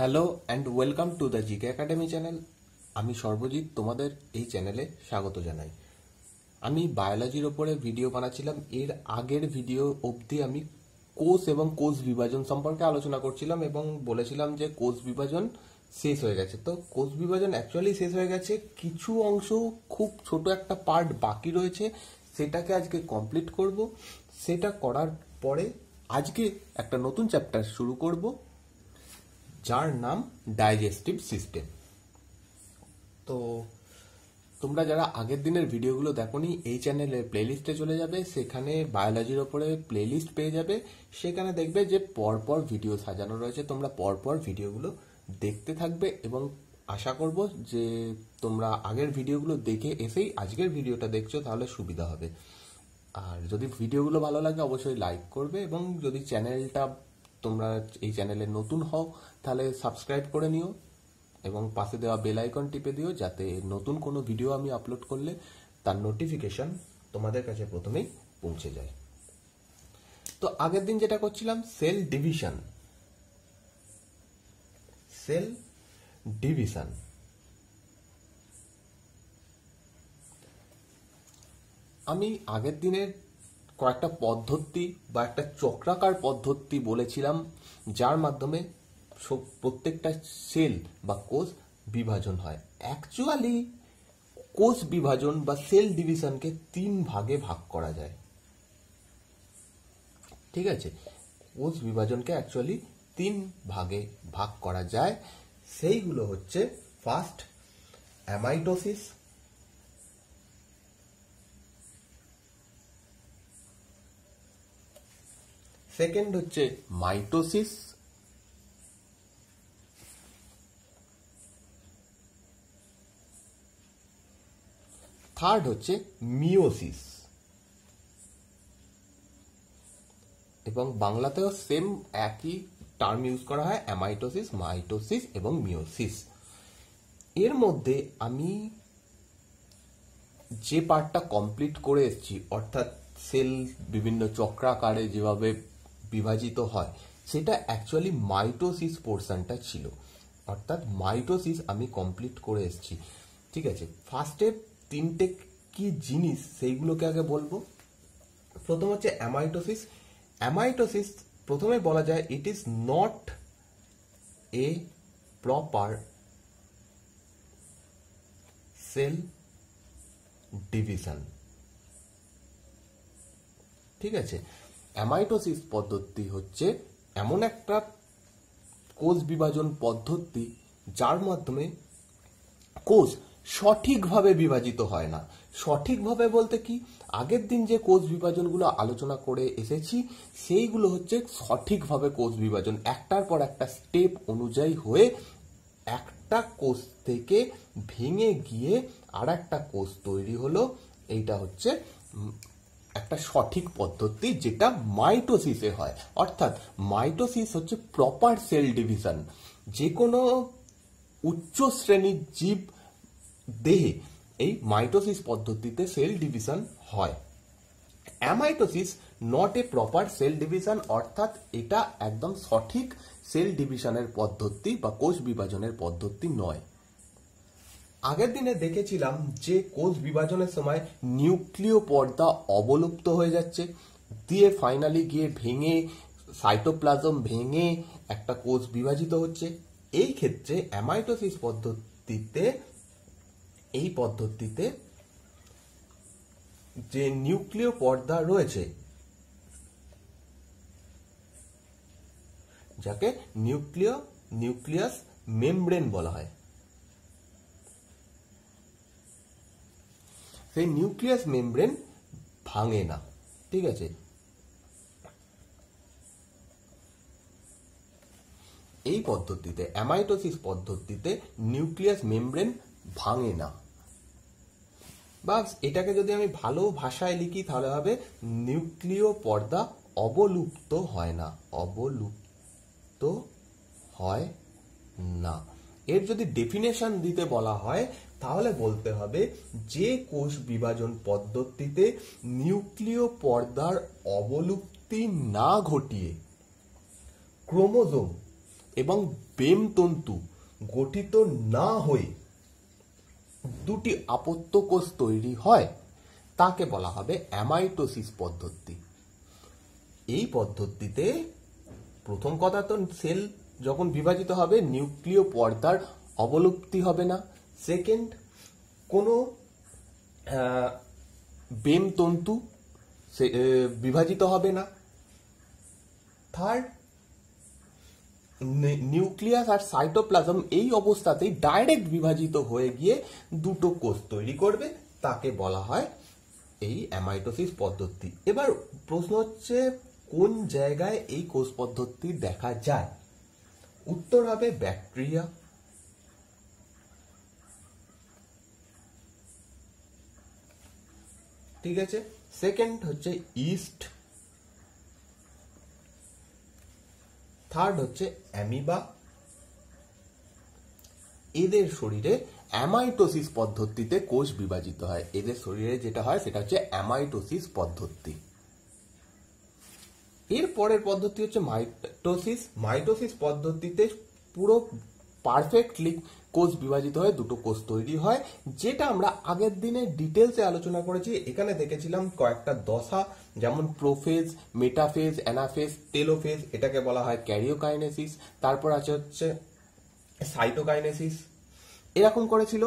Hello and welcome to the GK academy channel আমি সর্বজিৎ তোমাদের এই চ্যানেলে স্বাগত জানাই আমি বায়োলজির ওপরে ভিডিও বানাচ্ছিলাম এর আগের ভিডিও অবধি আমি কোষ এবং কোষ বিভাজন সম্পর্কে আলোচনা করছিলাম এবং বলেছিলাম যে কোষ বিভাজন শেষ হয়ে গেছে তো কোষ বিভাজন অ্যাকচুয়ালি শেষ হয়ে গেছে কিছু অংশ খুব ছোট একটা পার্ট বাকি রয়েছে সেটাকে আজকে কমপ্লিট করব সেটা করার পরে আজকে একটা নতুন চ্যাপ্টার শুরু করব যার নাম ডাইজেস্টিভ সিস্টেম তো তোমরা যারা আগের দিনের ভিডিওগুলো দেখোনি এই চ্যানেলের প্লেলিস্টে চলে যাবে সেখানে বায়োলজির ওপরে প্লেলিস্ট পেয়ে যাবে সেখানে দেখবে যে পরপর ভিডিও সাজানো রয়েছে তোমরা পরপর ভিডিওগুলো দেখতে থাকবে এবং আশা করব যে তোমরা আগের ভিডিওগুলো দেখে এসেই আজকের ভিডিওটা দেখছো তাহলে সুবিধা হবে আর যদি ভিডিওগুলো ভালো লাগে অবশ্যই লাইক করবে এবং যদি চ্যানেলটা তোমরা এই চ্যানেলে নতুন হও তাহলে সাবস্ক্রাইব করে নিও এবং পাশে দেওয়া বেল আইকন টিপে দিও যাতে নতুন কোনো ভিডিও আমি আপলোড করলে তার নোটিফিকেশন তোমাদের কাছে প্রথমেই পৌঁছে যায় তো আগের দিন যেটা করছিলাম সেল ডিভিশন সেল ডিভিশন আমি আগের দিনের কয়েকটা পদ্ধতি বা একটা চক্রাকার পদ্ধতি বলেছিলাম যার মাধ্যমে প্রত্যেকটা সেল বা কোষ বিভাজন হয় অ্যাকচুয়ালি কোষ বিভাজন বা সেল ডিভিশনকে তিন ভাগে ভাগ করা যায় ঠিক আছে কোষ বিভাজনকে অ্যাকচুয়ালি তিন ভাগে ভাগ করা যায় সেইগুলো হচ্ছে ফার্স্ট অ্যামাইটোসিস সেকেন্ড হচ্ছে মাইটোসিস থার্ড হচ্ছে মিওসিস এবং বাংলাতেও সেম একই টার্ম ইউজ করা হয় অ্যামাইটোসিস মাইটোসিস এবং মিওসিস এর মধ্যে আমি যে পার্টটা কমপ্লিট করে এসেছি অর্থাৎ সেল বিভিন্ন চক্রাকারে যেভাবে বিভাজিত হয় সেটা অ্যাকচুয়ালি মাইটোসিস পোর্শনটা ছিল অর্থাৎ মাইটোসিস আমি কমপ্লিট করে এসেছি ঠিক আছে ফার্স্টে তিনটে কি জিনিস সেইগুলোকে আগে বলবো প্রথম হচ্ছে অ্যামাইটোসিস অ্যামাইটোসিস প্রথমে বলা যায় it is not a proper cell division ঠিক আছে অ্যামাইটোসিস পদ্ধতি হচ্ছে এমন একটা কোষ বিভাজন পদ্ধতি যার মাধ্যমে কোষ সঠিকভাবে বিভাজিত হয় না সঠিকভাবে বলতে কি আগের দিন যে কোষ বিভাজনগুলো আলোচনা করে এসেছি সেইগুলো হচ্ছে সঠিকভাবে কোষ বিভাজন একটার পর একটা স্টেপ অনুযায়ী হয়ে একটা কোষ থেকে ভেঙে গিয়ে আর একটা কোষ তৈরি হলো এইটা হচ্ছে একটা সঠিক পদ্ধতি যেটা মাইটোসিসে হয় অর্থাৎ মাইটোসিস হচ্ছে প্রপার সেল ডিভিশন যে কোনো উচ্চ শ্রেণীর জীব দেহে এই মাইটোসিস পদ্ধতিতে সেল ডিভিশন হয় amitosis not a proper cell division অর্থাৎ এটা একদম সঠিক সেল ডিভিশনের পদ্ধতি বা কোষ বিভাজনের পদ্ধতি নয় আগের দিনে দেখেছিলাম যে কোষ বিভাজনের সময় নিউক্লিয় পর্দা অবলুপ্ত হয়ে যাচ্ছে দিয়ে ফাইনালি গিয়ে ভেঙে সাইটোপ্লাজম ভেঙে একটা কোষ বিভাজিত হচ্ছে এই ক্ষেত্রে অ্যামাইটোসিস পদ্ধতিতে এই পদ্ধতিতে যে নিউক্লিয় পর্দা রয়েছে যাকে নিউক্লিয় নিউক্লিয়াস মেমব্রেন বলা হয় সেই নিউক্লিয়াস মেমব্রেন ভাঙে না ঠিক আছে এই পদ্ধতিতে অ্যামাইটোসিস পদ্ধতিতে নিউক্লিয়াস মেমব্রেন ভাঙে না বা এটাকে যদি আমি ভালো ভাষায় লিখি তাহলে হবে নিউক্লিয় পর্দা অবলুপ্ত হয় না অবলুপ্ত হয় না এর যদি ডেফিনেশন দিতে বলা হয় তাহলে বলতে হবে যে কোষ বিভাজন পদ্ধতিতে নিউক্লিয় পর্দার অবলুপ্তি না ঘটিয়ে ক্রোমোজোম এবং বেমতন্তু গঠিত না হয়ে দুটি আপত্ত কোষ তৈরি হয় তাকে বলা হবে অ্যামাইটোসিস পদ্ধতি এই পদ্ধতিতে প্রথম কথা তো সেল যখন বিভাজিত হবে নিউক্লিয় পর্দার অবলুপ্তি হবে না সেকেন্ড কোনো বেম তন্তু বিভাজিত হবে না থার্ড নিউক্লিয়াস আর সাইটোপ্লাজম এই অবস্থাতেই ডাইরেক্ট বিভাজিত হয়ে গিয়ে দুটো কোষ তৈরি করবে তাকে বলা হয় এই অ্যামাইটোসিস পদ্ধতি এবার প্রশ্ন হচ্ছে কোন জায়গায় এই কোষ পদ্ধতি দেখা যায় উত্তর হবে ব্যাকটেরিয়া ঠিক আছে সেকেন্ড হচ্ছে ইস্ট থার্ড হচ্ছে অ্যামিবা এদের শরীরে অ্যামাইটোসিস পদ্ধতিতে কোষ বিভাজিত হয় এদের শরীরে যেটা হয় সেটা হচ্ছে অ্যামাইটোসিস পদ্ধতি এর পরের পদ্ধতি হচ্ছে মাইটোসিস মাইটোসিস পদ্ধতিতে পুরো পারফেক্টলি কোষ বিভাজিত হয়ে দুটো কোষ তৈরি হয় যেটা আমরা আগের দিনে ডিটেলসে আলোচনা করেছি এখানে দেখেছিলাম কয়েকটা দশা যেমন প্রোফেজ মেটাফেজ অ্যানাফেজ টেলোফেজ এটাকে বলা হয় ক্যারিওকাইনেসিস তারপর আছে হচ্ছে সাইটোকাইনেসিস এরকম করেছিল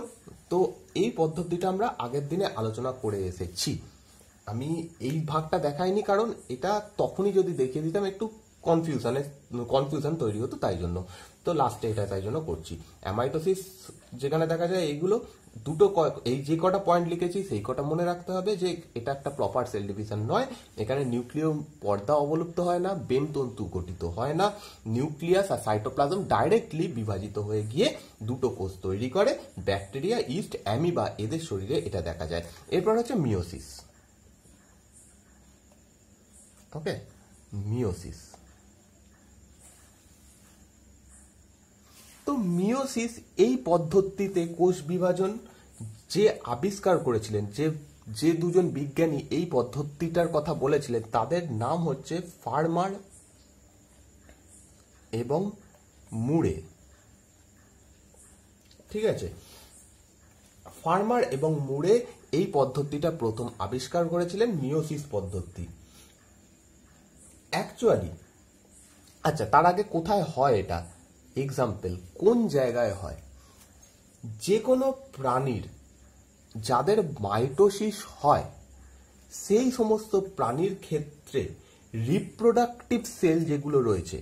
তো এই পদ্ধতিটা আমরা আগের দিনে আলোচনা করে এসেছি আমি এই ভাগটা দেখাইনি কারণ এটা তখনই যদি দেখিয়ে দিতাম একটু কনফিউশনে কনফিউশন তৈরি হতো তাই জন্য তো লাস্টে এটা তাই জন্য করছি অ্যামাইটোসিস যেখানে দেখা যায় এইগুলো দুটো এই যে কটা পয়েন্ট লিখেছি সেই কটা মনে রাখতে হবে যে এটা একটা প্রপার সেল ডিভিশন নয় এখানে নিউক্লিয় পর্দা অবলুপ্ত হয় না বেমতন্তু গঠিত হয় না নিউক্লিয়াস আর সাইটোপ্লাজম ডাইরেক্টলি বিভাজিত হয়ে গিয়ে দুটো কোষ তৈরি করে ব্যাকটেরিয়া ইস্ট অ্যামিবা এদের শরীরে এটা দেখা যায় এরপর হচ্ছে মিওসিস ওকে মিওসিস তো মিওসিস এই পদ্ধতিতে কোষ বিভাজন যে আবিষ্কার করেছিলেন যে যে দুজন বিজ্ঞানী এই পদ্ধতিটার কথা বলেছিলেন তাদের নাম হচ্ছে ফার্মার এবং মুড়ে ঠিক আছে ফার্মার এবং মুড়ে এই পদ্ধতিটা প্রথম আবিষ্কার করেছিলেন মিওসিস পদ্ধতি অ্যাকচুয়ালি আচ্ছা তার আগে কোথায় হয় এটা এক্সাম্পল কোন জায়গায় হয় যে কোনো প্রাণীর যাদের মাইটোসিস হয় সেই সমস্ত প্রাণীর ক্ষেত্রে রিপ্রোডাক্টিভ সেল যেগুলো রয়েছে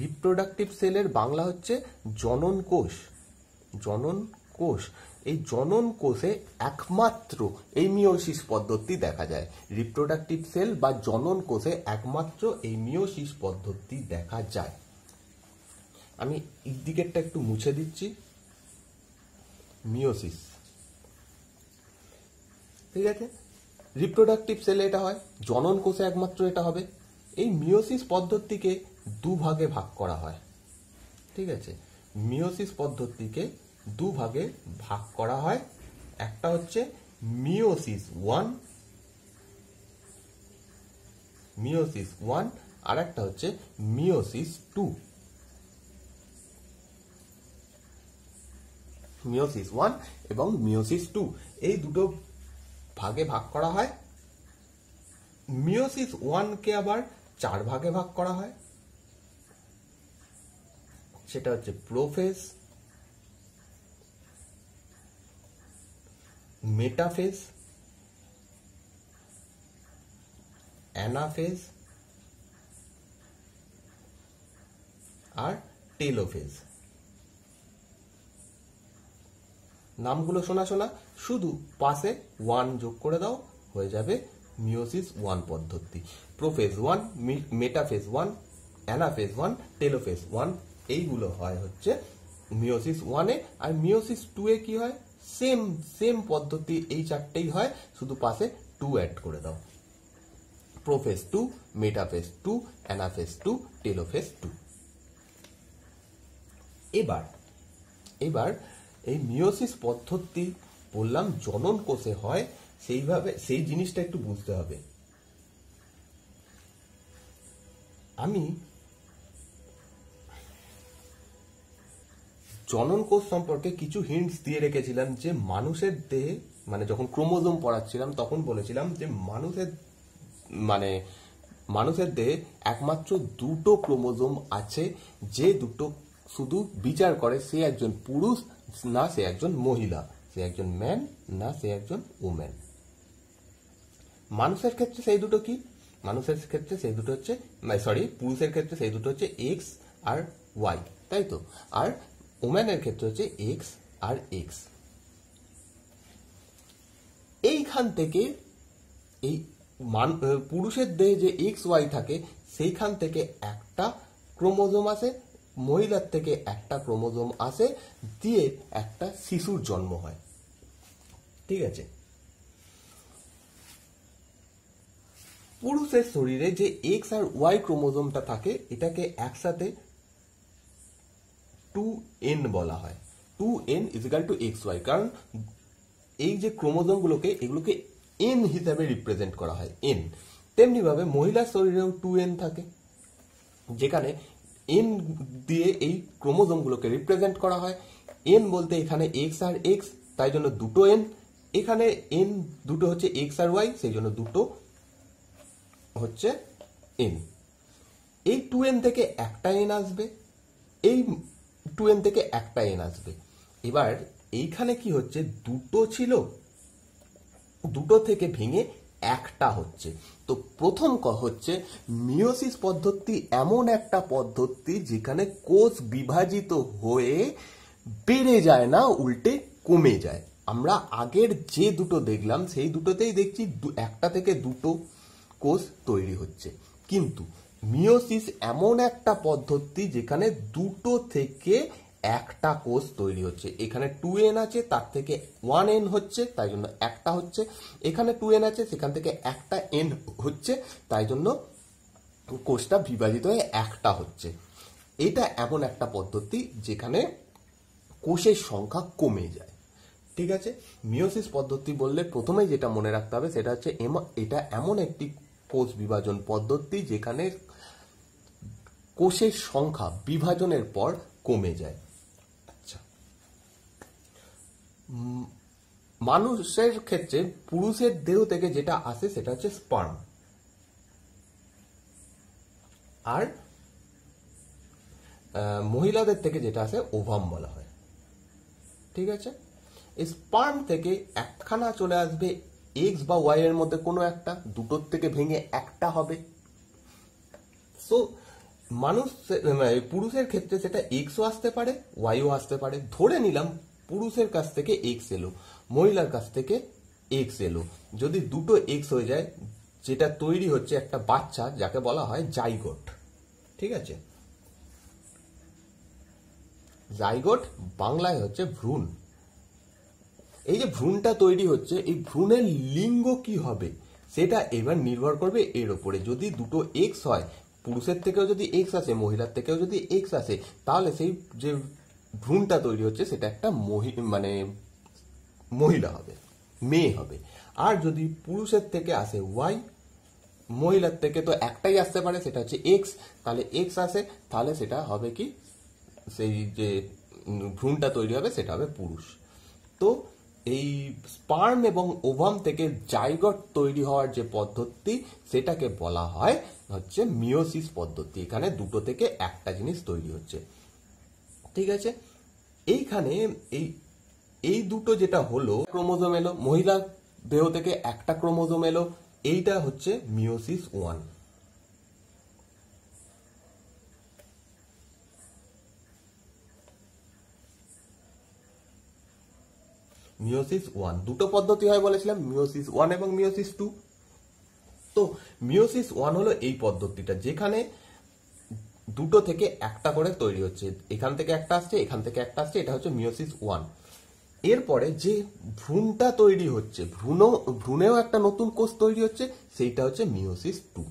রিপ্রোডাক্টিভ সেলের বাংলা হচ্ছে জনন কোষ জনন কোষ এই জনন কোষে একমাত্র এই মিওসিস পদ্ধতি দেখা যায় রিপ্রোডাক্টিভ সেল বা জনন কোষে একমাত্র এই মিওসিস পদ্ধতি দেখা যায় আমি দিকেরটা একটু মুছে দিচ্ছি মিওসিস ঠিক আছে রিপ্রোডাক্টিভ সেলে এটা হয় জনন কোষে একমাত্র এটা হবে এই মিওসিস পদ্ধতিকে দুভাগে ভাগ করা হয় ঠিক আছে মিওসিস পদ্ধতিকে দুভাগে ভাগ করা হয় একটা হচ্ছে মিওসিস ওয়ান মিওসিস ওয়ান আর একটা হচ্ছে মিওসিস টু মিওসিস ওয়ান এবং মিওসিস টু এই দুটো ভাগে ভাগ করা হয় মিওসিস ওয়ানকে আবার চার ভাগে ভাগ করা হয় সেটা হচ্ছে প্রোফেস মেটাফেজ অ্যানাফেজ আর টেলোফেজ নামগুলো শোনা শোনা শুধু পাশে ওয়ান যোগ করে দাও হয়ে যাবে মিওসিস ওয়ান পদ্ধতি prophase one metaphase one anaphase one telophase one এইগুলো হয় হচ্ছে মিওসিস ওয়ানে আর মিওসিস টু এ কি হয় সেম সেম পদ্ধতি এই চারটেই হয় শুধু পাশে টু অ্যাড করে দাও prophase two metaphase two anaphase two telophase two এবার এবার এই মিওসিস পদ্ধতি বললাম জনন কোষে হয় সেইভাবে সেই জিনিসটা একটু বুঝতে হবে আমি জনন কোষ সম্পর্কে কিছু হিন্টস দিয়ে রেখেছিলাম যে মানুষের দেহে মানে যখন ক্রোমোজোম পড়াচ্ছিলাম তখন বলেছিলাম যে মানুষের মানে মানুষের দেহে একমাত্র দুটো ক্রোমোজোম আছে যে দুটো শুধু বিচার করে সে একজন পুরুষ না সে একজন মহিলা সে একজন ম্যান না সে একজন উম্যান মানুষের ক্ষেত্রে সেই দুটো কি মানুষের ক্ষেত্রে সেই দুটো হচ্ছে সরি মানে পুরুষের ক্ষেত্রে সেই দুটো হচ্ছে এক্স আর ওয়াই তাই তো আর ওম্যানের ক্ষেত্রে হচ্ছে এক্স আর এক্স এইখান থেকে এই মান পুরুষের দেহে যে এক্স ওয়াই থাকে সেইখান থেকে একটা ক্রোমোজোম আসে মহিলার থেকে একটা ক্রোমোজোম আসে দিয়ে একটা শিশুর জন্ম হয় ঠিক আছে পুরুষের শরীরে যে এক্স আর ওয়াই ক্রোমোজোমটা থাকে এটাকে একসাথে টু এন বলা হয় টু এন ইজিক্যাল টু এক্স ওয়াই কারণ এই যে ক্রোমোজোমগুলোকে এগুলোকে এন হিসাবে রিপ্রেজেন্ট করা হয় এন তেমনিভাবে মহিলার শরীরেও টু এন থাকে যেখানে এন দিয়ে এই ক্রোমোজোমগুলোকে রিপ্রেজেন্ট করা হয় এন বলতে এখানে এক্স আর এক্স তাই জন্য দুটো এন এখানে এন দুটো হচ্ছে এক্স আর ওয়াই সেই জন্য দুটো হচ্ছে এন এই টু এন থেকে একটা এন আসবে এই টু এন থেকে একটা এন আসবে এবার এইখানে কি হচ্ছে দুটো ছিল দুটো থেকে ভেঙে একটা হচ্ছে তো প্রথম ক হচ্ছে মিওসিস পদ্ধতি এমন একটা পদ্ধতি যেখানে কোষ বিভাজিত হয়ে বেড়ে যায় না উল্টে কমে যায় আমরা আগের যে দুটো দেখলাম সেই দুটোতেই দেখছি একটা থেকে দুটো কোষ তৈরি হচ্ছে কিন্তু মিওসিস এমন একটা পদ্ধতি যেখানে দুটো থেকে একটা কোষ তৈরি হচ্ছে এখানে টু এন আছে তার থেকে ওয়ান এন হচ্ছে তাই জন্য একটা হচ্ছে এখানে টু এন আছে সেখান থেকে একটা এন হচ্ছে তাই জন্য কোষটা বিভাজিত হয়ে একটা হচ্ছে এটা এমন একটা পদ্ধতি যেখানে কোষের সংখ্যা কমে যায় ঠিক আছে মিওসিস পদ্ধতি বললে প্রথমেই যেটা মনে রাখতে হবে সেটা হচ্ছে এটা এমন একটি কোষ বিভাজন পদ্ধতি যেখানে কোষের সংখ্যা বিভাজনের পর কমে যায় আচ্ছা মানুষের ক্ষেত্রে পুরুষের দেহ থেকে যেটা আসে সেটা হচ্ছে স্পার্ম আর মহিলাদের থেকে যেটা আসে ওভাম বলা হয় ঠিক আছে স্পার্ম থেকে একখানা চলে আসবে এক্স বা ওয়াই এর মধ্যে কোনো একটা দুটোর থেকে ভেঙে একটা হবে সো মানুষ মানে, পুরুষের ক্ষেত্রে সেটা এক্সও আসতে পারে ওয়াইও আসতে পারে ধরে নিলাম পুরুষের কাছ থেকে এক্স এলো মহিলার কাছ থেকে এক্স এলো যদি দুটো এক্স হয়ে যায় যেটা তৈরি হচ্ছে একটা বাচ্চা যাকে বলা হয় জাইগোট ঠিক আছে জাইগোট বাংলায় হচ্ছে ভ্রূণ এই যে ভ্রূণটা তৈরি হচ্ছে এই ভ্রূণের লিঙ্গ কি হবে সেটা এবার নির্ভর করবে এর ওপরে যদি দুটো এক্স হয় পুরুষের থেকেও যদি এক্স আসে মহিলার থেকেও যদি এক্স আসে তাহলে সেই যে ভ্রূণটা তৈরি হচ্ছে সেটা একটা মহি মানে মহিলা হবে মেয়ে হবে আর যদি পুরুষের থেকে আসে ওয়াই মহিলার থেকে তো একটাই আসতে পারে সেটা হচ্ছে এক্স তাহলে এক্স আসে তাহলে সেটা হবে কি সেই যে ভ্রূণটা তৈরি হবে সেটা হবে পুরুষ তো এই স্পার্ম এবং ওভাম থেকে জাইগট তৈরি হওয়ার যে পদ্ধতি সেটাকে বলা হয় হচ্ছে মিওসিস পদ্ধতি এখানে দুটো থেকে একটা জিনিস তৈরি হচ্ছে ঠিক আছে এইখানে এই এই দুটো যেটা হলো ক্রোমোজোম এলো মহিলা দেহ থেকে একটা ক্রোমোজোম এলো এইটা হচ্ছে মিওসিস ওয়ান মিওসিস ওয়ান দুটো পদ্ধতি হয় বলেছিলাম মিওসিস ওয়ান এবং মিওসিস টু তো মিওসিস ওয়ান হলো এই পদ্ধতিটা যেখানে দুটো থেকে একটা করে তৈরি হচ্ছে এখান থেকে একটা আসছে এখান থেকে একটা আসছে এটা হচ্ছে মিওসিস ওয়ান এরপরে যে ভ্রূণটা তৈরি হচ্ছে ভ্রূণ ভ্রূণেও একটা নতুন কোষ তৈরি হচ্ছে সেইটা হচ্ছে মিওসিস টু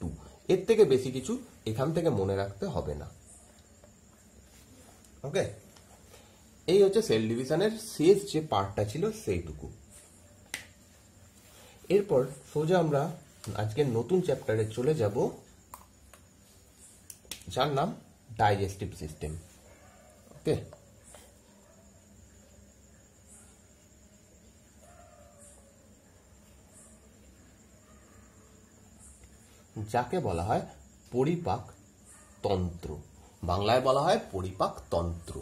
টু এর থেকে বেশি কিছু এখান থেকে মনে রাখতে হবে না ওকে এই হচ্ছে সেল ডিভিশনের শেষ যে পার্টটা ছিল সেইটুকু এরপর সোজা আমরা আজকের নতুন চ্যাপ্টারে চলে যাব যার নাম ডাইজেস্টিভ সিস্টেম ওকে যাকে বলা হয় পরিপাক তন্ত্র বাংলায় বলা হয় পরিপাক তন্ত্র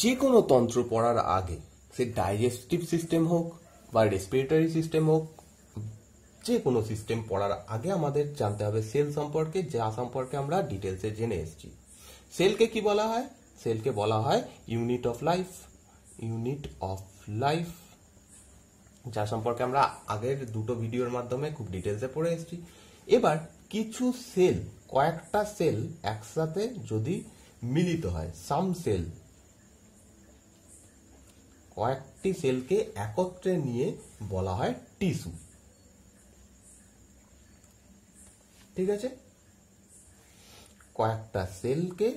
যে কোনো তন্ত্র পড়ার আগে সে ডাইজেস্টিভ সিস্টেম হোক বা রেসপিরেটারি সিস্টেম হোক যে কোনো সিস্টেম পড়ার আগে আমাদের জানতে হবে সেল সম্পর্কে যা সম্পর্কে আমরা ডিটেলসে জেনে এসেছি সেলকে কি বলা হয় সেলকে বলা হয় unit of life unit of life যা সম্পর্কে আমরা আগের দুটো ভিডিওর মাধ্যমে খুব ডিটেলসে পড়ে এসেছি এবার কিছু সেল কয়েকটা সেল একসাথে যদি মিলিত হয় সাম সেল কয়েকটি সেলকে একত্রে নিয়ে বলা হয় টিস্যু ঠিক আছে কয়েকটা সেলকে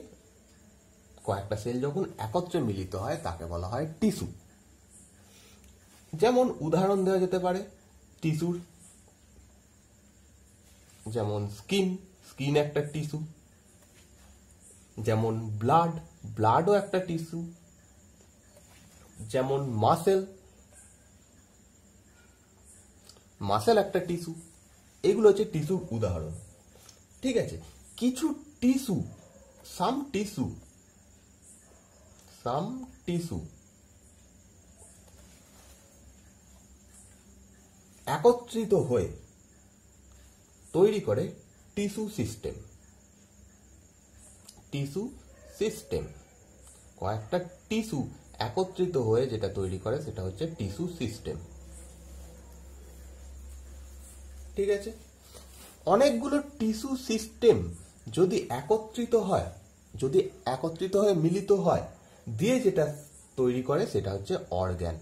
কয়েকটা সেল যখন একত্রে মিলিত হয় তাকে বলা হয় টিস্যু যেমন উদাহরণ দেওয়া যেতে পারে টিস্যুর যেমন স্কিন স্কিন একটা টিস্যু যেমন ব্লাড ব্লাডও একটা টিস্যু যেমন মাসেল মাসেল একটা টিস্যু এগুলো হচ্ছে টিস্যুর উদাহরণ ঠিক আছে কিছু tissue some tissue some tissue একত্রিত হয়ে তৈরি করে টিস্যু সিস্টেম টিস্যু সিস্টেম কয়েকটা টিস্যু একত্রিত হয়ে যেটা তৈরি করে সেটা হচ্ছে টিস্যু সিস্টেম ঠিক আছে অনেকগুলো টিস্যু সিস্টেম যদি একত্রিত হয় যদি একত্রিত হয়ে মিলিত হয় দিয়ে যেটা তৈরি করে সেটা হচ্ছে অর্গ্যান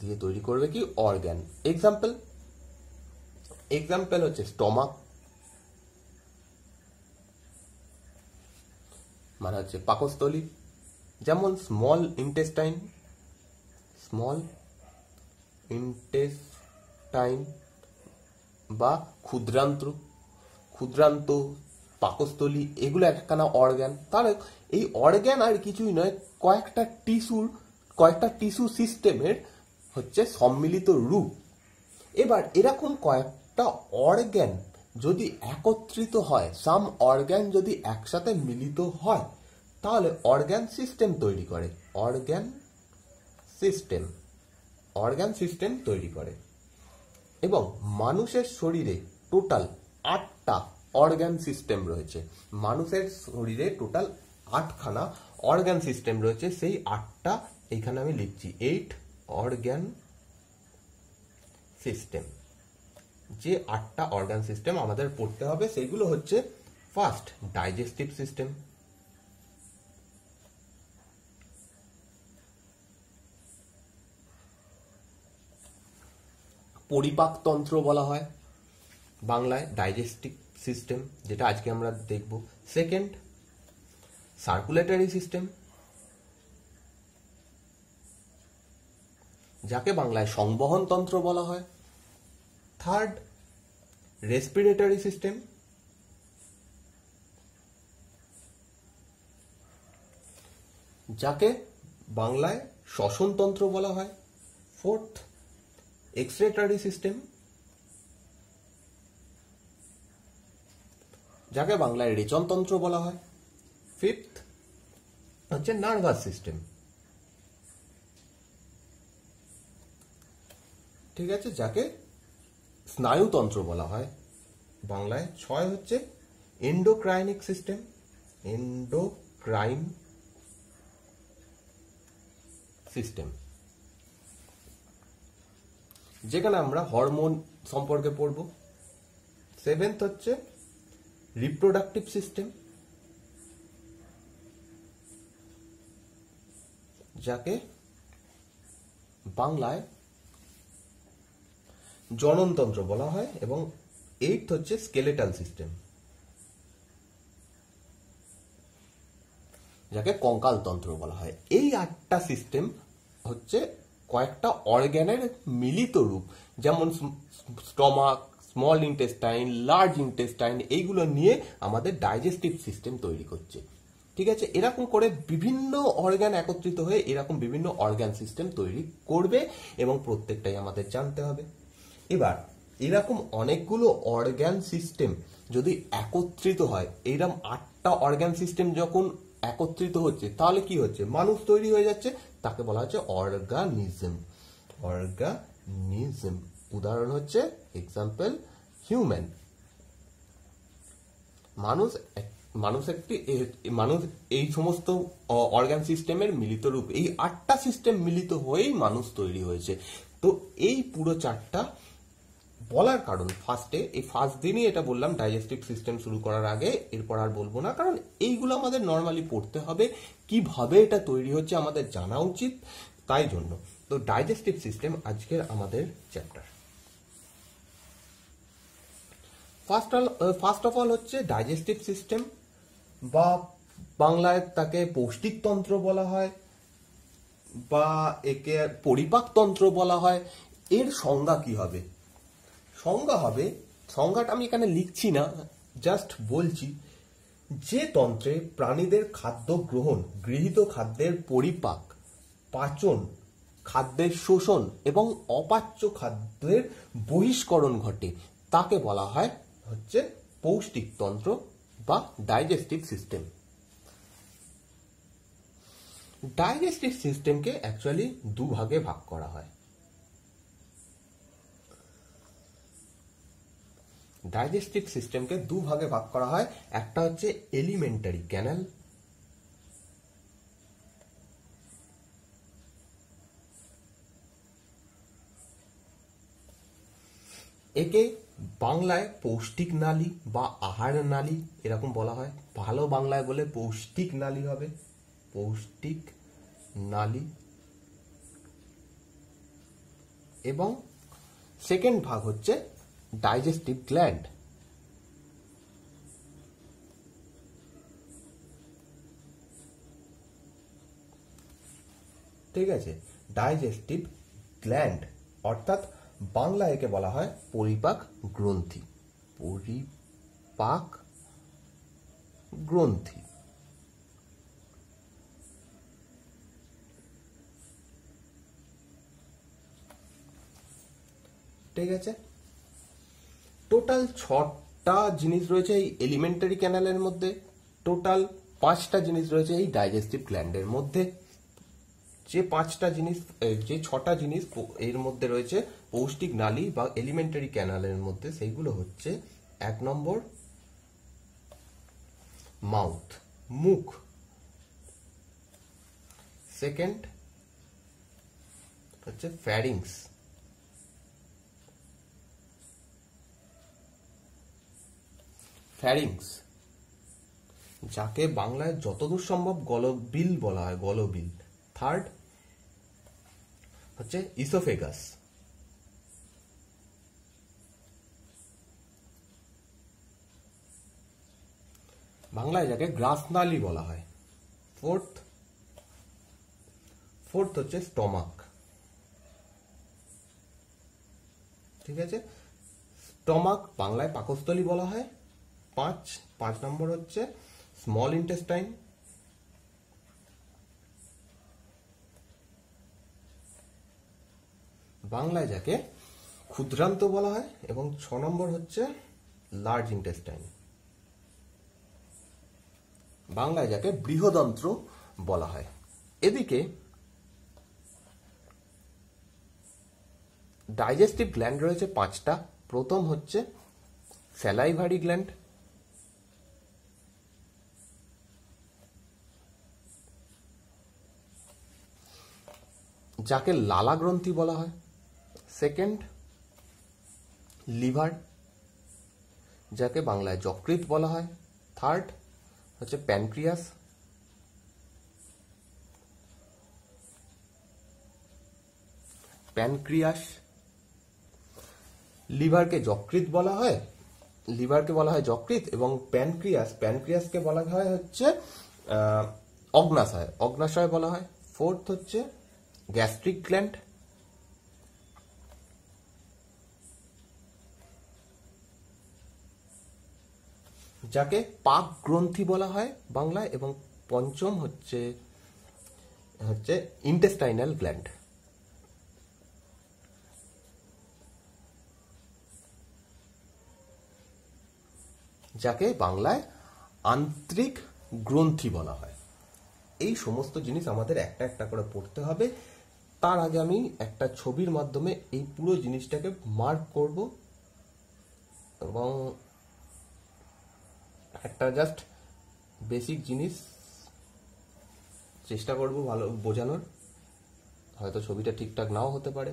দিয়ে তৈরি করবে কি অর্গ্যান এক্সাম্পল এক্সাম্পল হচ্ছে স্টমাক মানে হচ্ছে পাকস্থলী যেমন স্মল ইন্টেস্টাইন স্মল ইন্টেস্টাইন বা ক্ষুদ্রান্ত ক্ষুদ্রান্ত পাকস্থলী এগুলো একখানা অর্গ্যান তার এই অর্গ্যান আর কিছুই নয় কয়েকটা টিস্যুর কয়েকটা টিস্যু সিস্টেমের হচ্ছে সম্মিলিত রূপ এবার এরকম কয়েকটা অর্গ্যান যদি একত্রিত হয় সাম অর্গ্যান যদি একসাথে মিলিত হয় তাহলে অর্গ্যান সিস্টেম তৈরি করে অর্গ্যান সিস্টেম অর্গ্যান সিস্টেম তৈরি করে এবং মানুষের শরীরে টোটাল আটটা অর্গ্যান সিস্টেম রয়েছে মানুষের শরীরে টোটাল আটখানা অর্গ্যান সিস্টেম রয়েছে সেই আটটা এইখানে আমি লিখছি এইট অর্গ্যান সিস্টেম যে আটটা অর্গান সিস্টেম আমাদের পড়তে হবে সেগুলো হচ্ছে ফার্স্ট ডাইজেস্টিভ সিস্টেম পরিপাকতন্ত্র বলা হয় বাংলায় ডাইজেস্টিভ সিস্টেম যেটা আজকে আমরা দেখব সেকেন্ড সার্কুলেটারি সিস্টেম যাকে বাংলায় সংবহনতন্ত্র বলা হয় থার্ড রেসপিরেটরি সিস্টেম যাকে বাংলায় শ্বসনতন্ত্র বলা হয় ফোর্থ এক্সরেটারি সিস্টেম যাকে বাংলায় রেচনতন্ত্র বলা হয় ফিফথ হচ্ছে নার্ভাস সিস্টেম ঠিক আছে যাকে স্নায়ুতন্ত্র বলা হয় বাংলায় ছয় হচ্ছে এন্ডোক্রাইনিক সিস্টেম এন্ডোক্রাইন সিস্টেম যেখানে আমরা হরমোন সম্পর্কে পড়ব সেভেন্থ হচ্ছে রিপ্রোডাক্টিভ সিস্টেম যাকে বাংলায় জননতন্ত্র বলা হয় এবং এইট হচ্ছে স্কেলেটাল সিস্টেম যাকে কঙ্কালতন্ত্র বলা হয় এই আটটা সিস্টেম হচ্ছে কয়েকটা অর্গ্যানের মিলিত রূপ যেমন stomach small intestine large intestine এইগুলো নিয়ে আমাদের ডাইজেস্টিভ সিস্টেম তৈরি করছে ঠিক আছে এরকম করে বিভিন্ন অর্গ্যান একত্রিত হয়ে এরকম বিভিন্ন অর্গ্যান সিস্টেম তৈরি করবে এবং প্রত্যেকটাই আমাদের জানতে হবে এবার এরকম অনেকগুলো অর্গ্যান সিস্টেম যদি একত্রিত হয় এইরকম আটটা অর্গ্যান সিস্টেম যখন একত্রিত হচ্ছে তাহলে কি হচ্ছে মানুষ তৈরি হয়ে যাচ্ছে তাকে বলা হচ্ছে অর্গানিজম অর্গানিজম উদাহরণ হচ্ছে এক্সাম্পল হিউম্যান মানুষ মানুষ একটি মানুষ এই সমস্ত অর্গান সিস্টেমের মিলিত রূপ এই আটটা সিস্টেম মিলিত হয়েই মানুষ তৈরি হয়েছে তো এই পুরো চারটা বলার কারণ ফার্স্টে এই ফার্স্ট দিনই এটা বললাম ডাইজেস্টিভ সিস্টেম শুরু করার আগে এরপর আর বলবো না কারণ এইগুলো আমাদের নর্মালি পড়তে হবে কিভাবে এটা তৈরি হচ্ছে আমাদের জানা উচিত তাই জন্য তো ডাইজেস্টিভ সিস্টেম আজকের আমাদের chapter first all first of all হচ্ছে ডাইজেস্টিভ সিস্টেম বা বাংলায় তাকে পৌষ্টিকতন্ত্র বলা হয় বা একে পরিপাকতন্ত্র বলা হয় এর সংজ্ঞা কি হবে সংজ্ঞা হবে সংজ্ঞাটা আমি এখানে লিখছি না জাস্ট বলছি যে তন্ত্রে প্রাণীদের খাদ্য গ্রহণ গৃহীত খাদ্যের পরিপাক পাচন খাদ্যের শোষণ এবং অপাচ্য খাদ্যের বহিষ্করণ ঘটে তাকে বলা হয় হচ্ছে পৌষ্টিকতন্ত্র বা ডাইজেস্টিভ সিস্টেম ডাইজেস্টিভ সিস্টেমকে অ্যাকচুয়ালি দুভাগে ভাগ করা হয় ডাইজেস্টিভ সিস্টেমকে দুভাগে ভাগ করা হয় একটা হচ্ছে এলিমেন্টারি ক্যানাল একে বাংলায় পৌষ্টিক নালী বা আহার নালী এরকম বলা হয় ভালো বাংলায় বলে পৌষ্টিক নালী হবে পৌষ্টিক নালী এবং সেকেন্ড ভাগ হচ্ছে digestive gland. ঠিক আছে ডাইজেস্টিভ গ্ল্যান্ড অর্থাৎ বাংলা একে বলা হয় পরিপাক গ্রন্থি পরিপাক গ্রন্থি ঠিক আছে টোটাল ছটা জিনিস রয়েছে এই এলিমেন্টারি ক্যানালের মধ্যে টোটাল পাঁচটা জিনিস রয়েছে এই ডাইজেস্টিভ গ্ল্যান্ডের মধ্যে যে পাঁচটা জিনিস যে ছটা জিনিস এর মধ্যে রয়েছে পৌষ্টিক নালী বা এলিমেন্টারি ক্যানালের মধ্যে সেইগুলো হচ্ছে এক নম্বর মাউথ মুখ সেকেন্ড হচ্ছে ফ্যারিংস ফ্যারিংস যাকে বাংলায় যতদূর সম্ভব গলবিল বলা হয় গলবিল থার্ড হচ্ছে ইসোফেগাস বাংলায় যাকে গ্রাসনালি বলা হয় ফোর্থ ফোর্থ হচ্ছে স্টমাক ঠিক আছে স্টমাক বাংলায় পাকস্থলী বলা হয় পাঁচ পাঁচ নম্বর হচ্ছে স্মল ইন্টেস্টাইন বাংলায় যাকে ক্ষুদ্রান্ত বলা হয় এবং ছ নম্বর হচ্ছে লার্জ ইন্টেস্টাইন বাংলায় যাকে বৃহদন্ত্র বলা হয় এদিকে ডাইজেস্টিভ গ্ল্যান্ড রয়েছে পাঁচটা প্রথম হচ্ছে স্যালাইভারি গ্ল্যান্ড যাকে লালা গ্রন্থি বলা হয় সেকেন্ড লিভার যাকে বাংলায় যকৃত বলা হয় থার্ড হচ্ছে প্যানক্রিয়াস প্যানক্রিয়াস লিভারকে যকৃত বলা হয় লিভারকে বলা হয় যকৃত এবং প্যানক্রিয়াস প্যানক্রিয়াসকে বলা হয় হচ্ছে অগ্নাশয় অগ্নাশয় বলা হয় ফোর্থ হচ্ছে গ্যাস্ট্রিক গ্ল্যান্ড যাকে পাক গ্রন্থি বলা হয় বাংলায় এবং পঞ্চম হচ্ছে হচ্ছে ইন্টেস্টাইনাল গ্ল্যান্ড যাকে বাংলায় আন্তরিক গ্রন্থি বলা হয় এই সমস্ত জিনিস আমাদের একটা একটা করে পড়তে হবে তার আগে আমি একটা ছবির মাধ্যমে এই পুরো জিনিসটাকে মার্ক করব এবং একটা জাস্ট বেসিক জিনিস চেষ্টা করব ভালো বোঝানোর হয়তো ছবিটা ঠিকঠাক নাও হতে পারে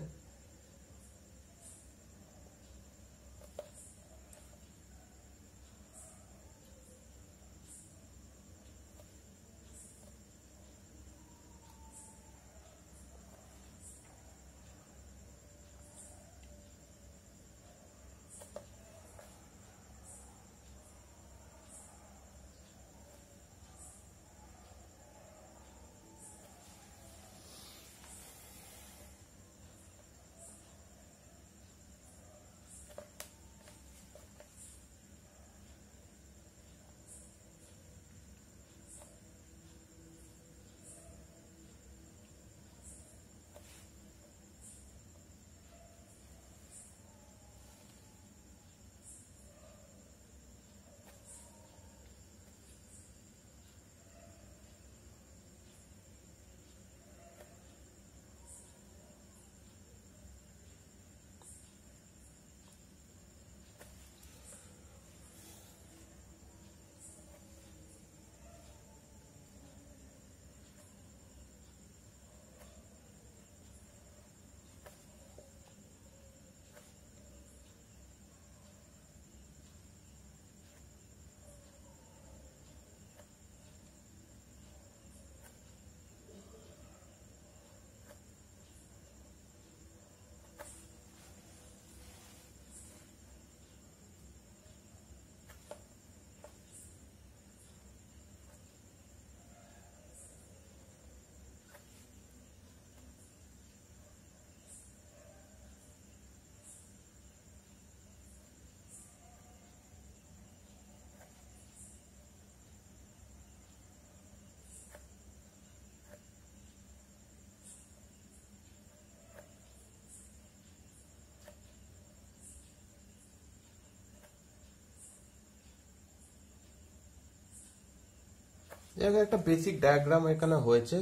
যাক একটা বেসিক ডায়াগ্রাম এখানে হয়েছে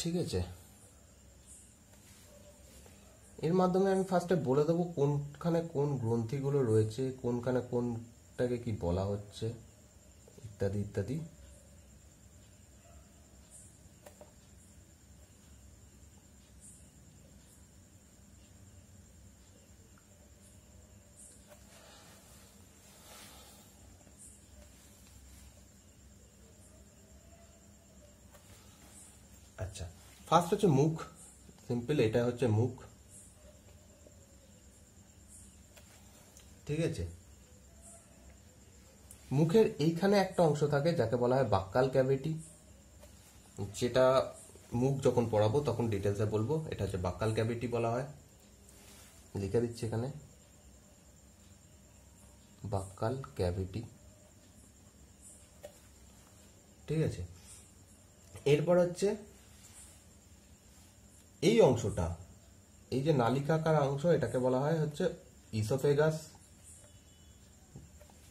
ঠিক আছে এর মাধ্যমে আমি ফার্স্টে বলে দেবো কোনখানে কোন গ্রন্থিগুলো রয়েছে কোনখানে কোনটাকে কি বলা হচ্ছে ইত্যাদি ইত্যাদি ফার্স্ট হচ্ছে মুখ সিম্পল এটা হচ্ছে মুখ ঠিক আছে মুখের এইখানে একটা অংশ থাকে যাকে বলা হয় বাক্কাল ক্যাভিটি যেটা মুখ যখন পড়াবো তখন ডিটেলসে বলবো এটা হচ্ছে বাক্কাল ক্যাভিটি বলা হয় লিখে দিচ্ছি এখানে বাক্কাল ক্যাভিটি ঠিক আছে এরপর হচ্ছে এই অংশটা এই যে নালিকাকার অংশ এটাকে বলা হয় হচ্ছে ইসোফেগাস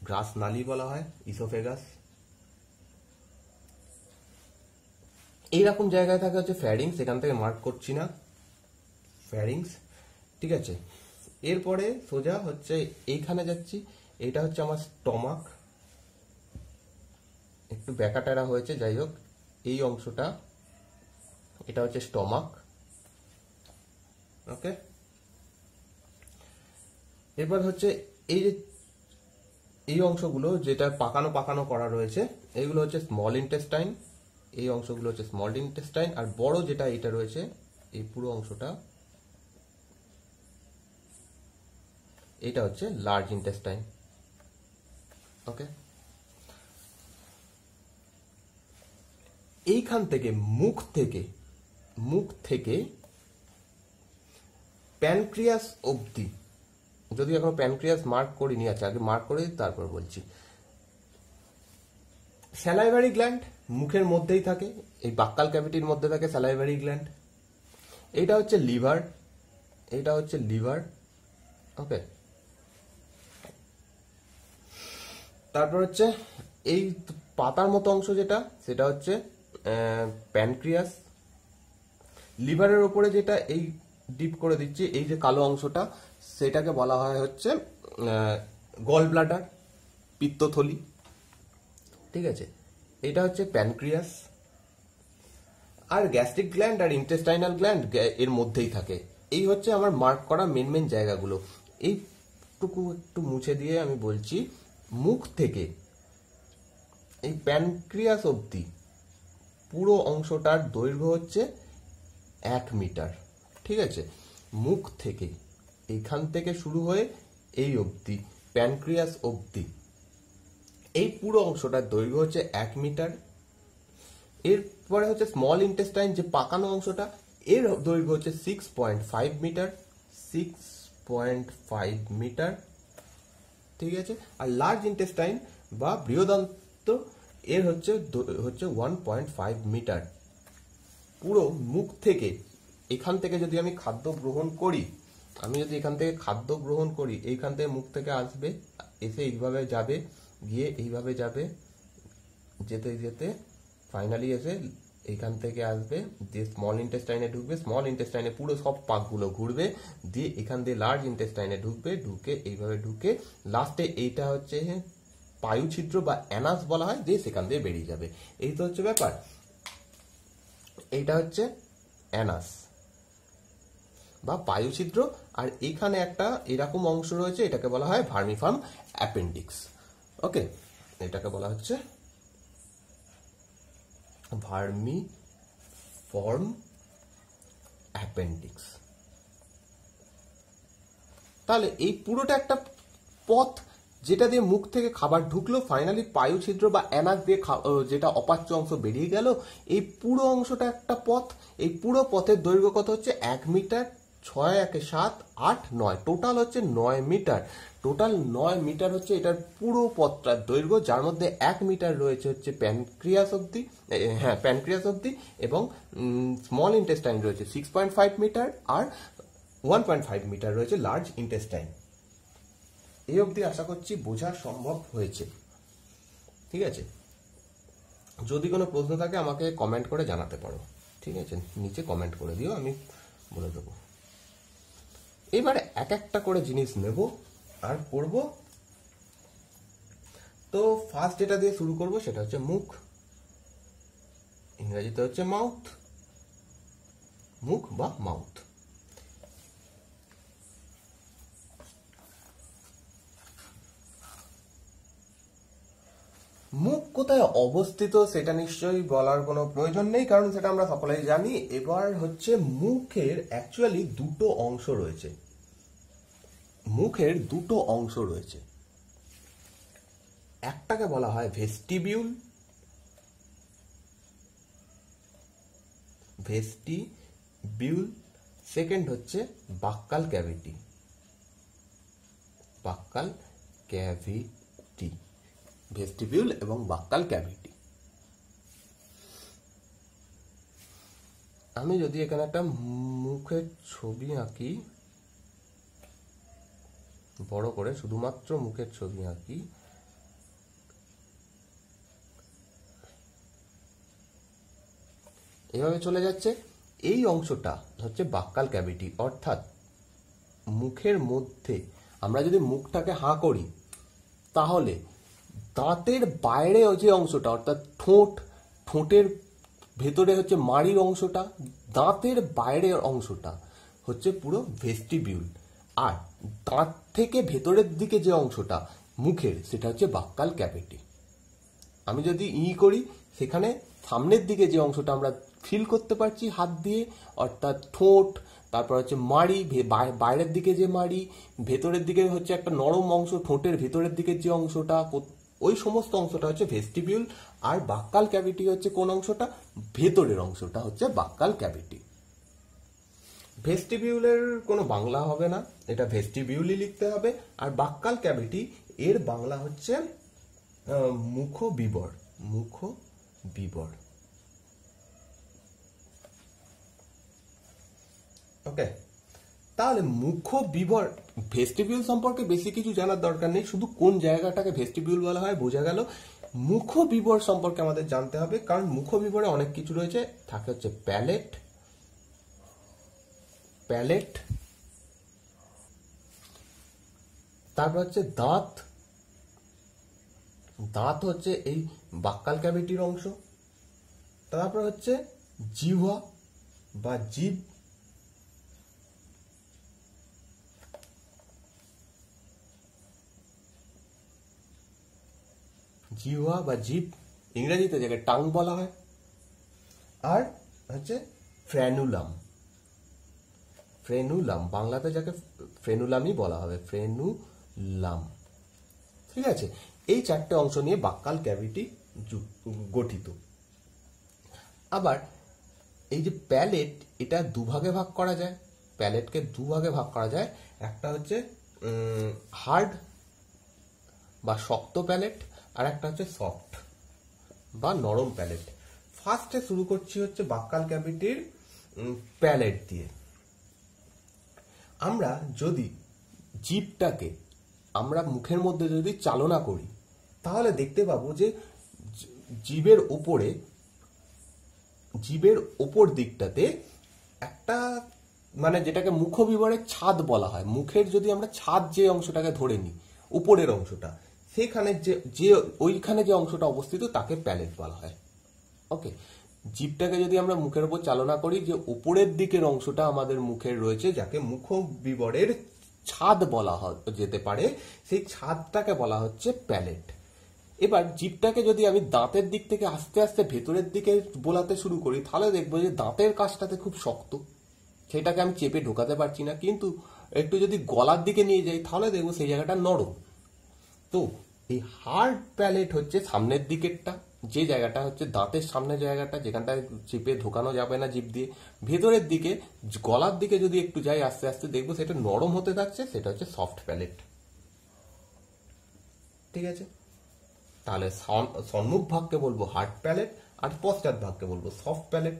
গ্রাস নালি বলা হয় ইসোফেগাস এইরকম জায়গায় থাকে হচ্ছে ফ্যারিংস এখান থেকে মার্ক করছি না ফ্যারিংস ঠিক আছে এরপরে সোজা হচ্ছে এইখানে যাচ্ছি এটা হচ্ছে আমার স্টমাক একটু ব্যাকাটারা হয়েছে যাই হোক এই অংশটা এটা হচ্ছে স্টমাক ওকে এবার হচ্ছে এই যে এই অংশগুলো যেটা পাকানো পাকানো করা রয়েছে এইগুলো হচ্ছে স্মল ইন্টেস্টাইন এই অংশগুলো হচ্ছে স্মল ইন্টেস্টাইন আর বড় যেটা এটা রয়েছে এই পুরো অংশটা এটা হচ্ছে লার্জ ইন্টেস্টাইন ওকে এইখান থেকে মুখ থেকে মুখ থেকে প্যানক্রিয়াস অবধি যদি এখনো প্যানক্রিয়াস মার্ক করি নি আচ্ছা আগে মার্ক করে তারপর বলছি স্যালাইভারি গ্ল্যান্ড মুখের মধ্যেই থাকে এই বাক্কাল ক্যাভিটির মধ্যে থাকে স্যালাইভারি গ্ল্যান্ড এইটা হচ্ছে লিভার এইটা হচ্ছে লিভার ওকে তারপর হচ্ছে এই পাতার মতো অংশ যেটা সেটা হচ্ছে প্যানক্রিয়াস লিভারের ওপরে যেটা এই ডিপ করে দিচ্ছি এই যে কালো অংশটা সেটাকে বলা হয় হচ্ছে গল ব্লাডার পিত্তথলি ঠিক আছে এটা হচ্ছে প্যানক্রিয়াস আর গ্যাস্ট্রিক গ্ল্যান্ড আর ইন্টেস্টাইনাল গ্ল্যান্ড এর মধ্যেই থাকে এই হচ্ছে আমার মার্ক করা মেন মেন জায়গাগুলো এইটুকু একটু মুছে দিয়ে আমি বলছি মুখ থেকে এই প্যানক্রিয়াস অবধি পুরো অংশটার দৈর্ঘ্য হচ্ছে এক মিটার ঠিক আছে মুখ থেকে এখান থেকে শুরু হয়ে এই অবধি প্যানক্রিয়াস অবধি এই পুরো অংশটার দৈর্ঘ্য হচ্ছে এক মিটার এরপরে হচ্ছে স্মল ইন্টেস্টাইন যে পাকানো অংশটা এর দৈর্ঘ্য হচ্ছে six point five metre six point five metre ঠিক আছে আর লার্জ ইন্টেস্টাইন বা বৃহদন্ত এর হচ্ছে হচ্ছে ওয়ান পয়েন্ট ফাইভ মিটার পুরো মুখ থেকে এখান থেকে যদি আমি খাদ্য গ্রহণ করি আমি যদি এখান থেকে খাদ্য গ্রহণ করি এইখান থেকে মুখ থেকে আসবে এসে এইভাবে যাবে গিয়ে এইভাবে যাবে যেতে যেতে ফাইনালি এসে এইখান থেকে আসবে দিয়ে স্মল ইন্টেস্টাইনে ঢুকবে স্মল ইন্টেস্টাইনে পুরো সব পাকগুলো ঘুরবে দিয়ে এখান দিয়ে লার্জ ইন্টেস্টাইনে ঢুকবে ঢুকে এইভাবে ঢুকে লাস্টে এইটা হচ্ছে পায়ু ছিদ্র বা অ্যানাস বলা হয় যে সেখান দিয়ে বেরিয়ে যাবে এই তো হচ্ছে ব্যাপার এইটা হচ্ছে অ্যানাস বা পায়ুছিদ্র আর এখানে একটা এরকম অংশ রয়েছে এটাকে বলা হয় ভার্মিফার্ম অ্যাপেন্ডিক্স ওকে এটাকে বলা হচ্ছে ভার্মি ফর্ম অ্যাপেন্ডিক্স তাহলে এই পুরোটা একটা পথ যেটা দিয়ে মুখ থেকে খাবার ঢুকলো ফাইনালি পায়ু ছিদ্র বা অ্যানাক দিয়ে যেটা অপাচ্য অংশ বেরিয়ে গেল এই পুরো অংশটা একটা পথ এই পুরো পথের দৈর্ঘ্য কত হচ্ছে এক মিটার ছয় একে সাত আট নয় টোটাল হচ্ছে নয় মিটার টোটাল নয় মিটার হচ্ছে এটার পুরো পথটার দৈর্ঘ্য যার মধ্যে এক মিটার রয়েছে হচ্ছে প্যানক্রিয়াস অব্দি হ্যাঁ প্যানক্রিয়াস অব্দি এবং স্মল ইন্টেস্টাইন রয়েছে সিক্স পয়েন্ট ফাইভ মিটার আর ওয়ান পয়েন্ট ফাইভ মিটার রয়েছে লার্জ ইন্টেস্টাইন এই অবধি আশা করছি বোঝা সম্ভব হয়েছে ঠিক আছে যদি কোনো প্রশ্ন থাকে আমাকে কমেন্ট করে জানাতে পারো ঠিক আছে নিচে কমেন্ট করে দিও আমি বলে দেবো এবারে এক একটা করে জিনিস নেব আর পড়ব তো ফার্স্ট যেটা দিয়ে শুরু করব সেটা হচ্ছে মুখ ইংরেজিতে হচ্ছে মাউথ মুখ বা মাউথ কোথায় অবস্থিত সেটা নিশ্চয়ই বলার কোনো প্রয়োজন নেই কারণ সেটা আমরা সকলেই জানি এবার হচ্ছে মুখের অ্যাকচুয়ালি দুটো অংশ রয়েছে মুখের দুটো অংশ রয়েছে একটাকে বলা হয় ভেস্টিবিউল ভেস্টিবিউল সেকেন্ড হচ্ছে buccal cavity buccal cavity vestibule এবং বাক্কাল ক্যাভিটি আমি যদি এখানে একটা মুখের ছবি আঁকি বড় করে শুধুমাত্র মুখের ছবি আঁকি এভাবে চলে যাচ্ছে এই অংশটা হচ্ছে বাক্কাল ক্যাভিটি অর্থাৎ মুখের মধ্যে আমরা যদি মুখটাকে হাঁ করি তাহলে দাঁতের বাইরে যে অংশটা অর্থাৎ ঠোঁট ঠোঁটের ভেতরে হচ্ছে মাড়ির অংশটা দাঁতের বাইরের অংশটা হচ্ছে পুরো ভেস্টিবিউল আর দাঁত থেকে ভেতরের দিকে যে অংশটা মুখের সেটা হচ্ছে বাক্কাল ক্যাপিটি আমি যদি ই করি সেখানে সামনের দিকে যে অংশটা আমরা ফিল করতে পারছি হাত দিয়ে অর্থাৎ ঠোঁট তারপর হচ্ছে মাড়ি বাইরের দিকে যে মাড়ি ভেতরের দিকে হচ্ছে একটা নরম অংশ ঠোঁটের ভেতরের দিকের যে অংশটা ওই সমস্ত অংশটা হচ্ছে ভেস্টিবিউল আর বাক্কাল ক্যাভিটি হচ্ছে কোন অংশটা ভেতরের অংশটা হচ্ছে বাক্কাল ক্যাভিটি ভেস্টিবিউলের কোনো বাংলা হবে না এটা ভেস্টিবিউলই লিখতে হবে আর বাক্কাল ক্যাভিটি এর বাংলা হচ্ছে মুখ বিবর মুখ বিবর ওকে তাহলে মুখ্য বিবর ভেস্টিবিউল সম্পর্কে বেশি কিছু জানার দরকার নেই শুধু কোন জায়গাটাকে ভেস্টিবিউল বলা হয় বোঝা গেল মুখ্য বিবর সম্পর্কে আমাদের জানতে হবে কারণ মুখ্য বিবরে অনেক কিছু রয়েছে থাকে হচ্ছে প্যালেট প্যালেট তারপর হচ্ছে দাঁত দাঁত হচ্ছে এই বাক্কাল ক্যাভিটির অংশ তারপর হচ্ছে জিহা বা জিভ জিহা বা জিভ ইংরেজিতে যাকে টাং বলা হয় আর হচ্ছে ফ্রেনুলাম ফ্রেনুলাম বাংলাতে যাকে ফ্রেনুলামই বলা হবে ফ্রেনুলাম ঠিক আছে এই চারটে অংশ নিয়ে বাক্কাল ক্যাভিটি গঠিত আবার এই যে প্যালেট এটা দুভাগে ভাগ করা যায় প্যালেটকে দুভাগে ভাগ করা যায় একটা হচ্ছে হার্ড বা শক্ত প্যালেট আর একটা হচ্ছে সফট বা নরম প্যালেট ফার্স্টে শুরু করছি হচ্ছে বাক্কাল ক্যাভিটির প্যালেট দিয়ে আমরা যদি জিপটাকে আমরা মুখের মধ্যে যদি চালনা করি তাহলে দেখতে পাবো যে জীবের ওপরে জীবের ওপর দিকটাতে একটা মানে যেটাকে মুখবিবরের ছাদ বলা হয় মুখের যদি আমরা ছাদ যে অংশটাকে ধরে নিই উপরের অংশটা সেখানে যে যে ওইখানে যে অংশটা অবস্থিত তাকে প্যালেট বলা হয় ওকে জিভটাকে যদি আমরা মুখের উপর চালনা করি যে উপরের দিকের অংশটা আমাদের মুখের রয়েছে যাকে মুখ বিবরের ছাদ বলা যেতে পারে সেই ছাদটাকে বলা হচ্ছে প্যালেট এবার জিভটাকে যদি আমি দাঁতের দিক থেকে আস্তে আস্তে ভেতরের দিকে বোলাতে শুরু করি তাহলে দেখবো যে দাঁতের কাজটাতে খুব শক্ত সেটাকে আমি চেপে ঢোকাতে পারছি না কিন্তু একটু যদি গলার দিকে নিয়ে যাই তাহলে দেখবো সেই জায়গাটা নরম তো এই হার্ড প্যালেট হচ্ছে সামনের দিকেরটা যে জায়গাটা হচ্ছে দাঁতের সামনে জায়গাটা যেখানটায় চিপে ঢোকানো যাবে না জিপ দিয়ে ভেতরের দিকে গলার দিকে যদি একটু যাই আস্তে আস্তে দেখবো সেটা নরম হতে থাকছে সেটা হচ্ছে সফট প্যালেট ঠিক আছে তাহলে সম্মুখ ভাগকে বলবো হার্ড প্যালেট আর পশ্চাৎ ভাগকে বলবো সফট প্যালেট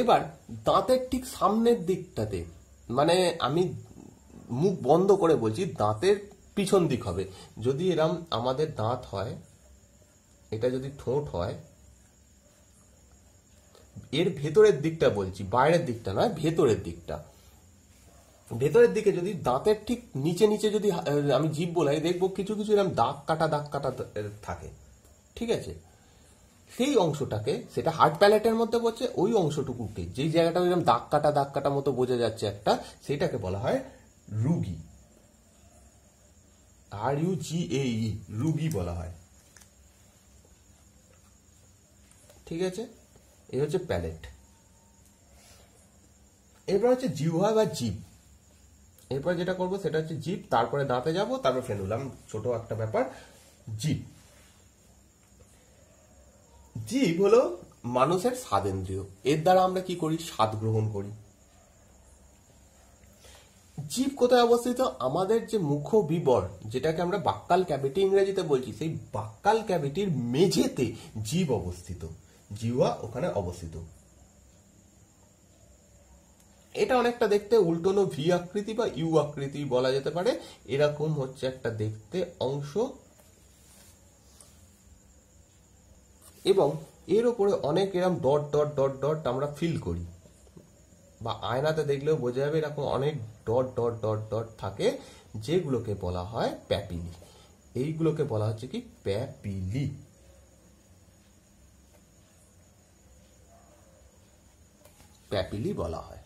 এবার দাঁতের ঠিক সামনের দিকটাতে মানে আমি মুখ বন্ধ করে বলছি দাঁতের পিছন দিক হবে যদি এরম আমাদের দাঁত হয় এটা যদি ঠোঁট হয় এর ভেতরের দিকটা বলছি বাইরের দিকটা নয় ভেতরের দিকটা ভেতরের দিকে যদি দাঁতের ঠিক নিচে নিচে যদি আমি জিভ বলাই দেখবো কিছু কিছু এরকম দাগ কাটা দাগ কাটা থাকে ঠিক আছে সেই অংশটাকে সেটা হার্ট প্যালেটের মধ্যে পড়ছে ওই অংশটুকুকে যেই জায়গাটা এরকম দাগ কাটা দাগ কাটা মতো বোঝা যাচ্ছে একটা সেটাকে বলা হয় রুগী আর ইউ জি এ ই বলা হয় ঠিক আছে এ হচ্ছে প্যালেট এরপর হচ্ছে জিহা বা জিপ এরপর যেটা করব সেটা হচ্ছে জিপ তারপরে দাঁতে যাব তারপর ফেনুলাম ছোট একটা ব্যাপার জিপ জিপ হলো মানুষের স্বাদেন্দ্রীয় এর দ্বারা আমরা কি করি স্বাদ গ্রহণ করি জীব কোথায় অবস্থিত আমাদের যে মুখ বিবর যেটাকে আমরা বাক্কাল ক্যাভিটি ইংরেজিতে বলছি সেই বাক্কাল ক্যাভিটির মেঝেতে জীব অবস্থিত জিওয়া ওখানে অবস্থিত এটা অনেকটা দেখতে উল্টোনো ভি আকৃতি বা ইউ আকৃতি বলা যেতে পারে এরকম হচ্ছে একটা দেখতে অংশ এবং এর ওপরে অনেক এরম ডট ডট ডট ডট আমরা ফিল করি বা আয়নাতে দেখলেও বোঝা যাবে এরকম অনেক ডট ডট ডট ডট থাকে যেগুলোকে বলা হয় প্যাপিলি এইগুলোকে বলা হচ্ছে কি প্যাপিলি প্যাপিলি বলা হয়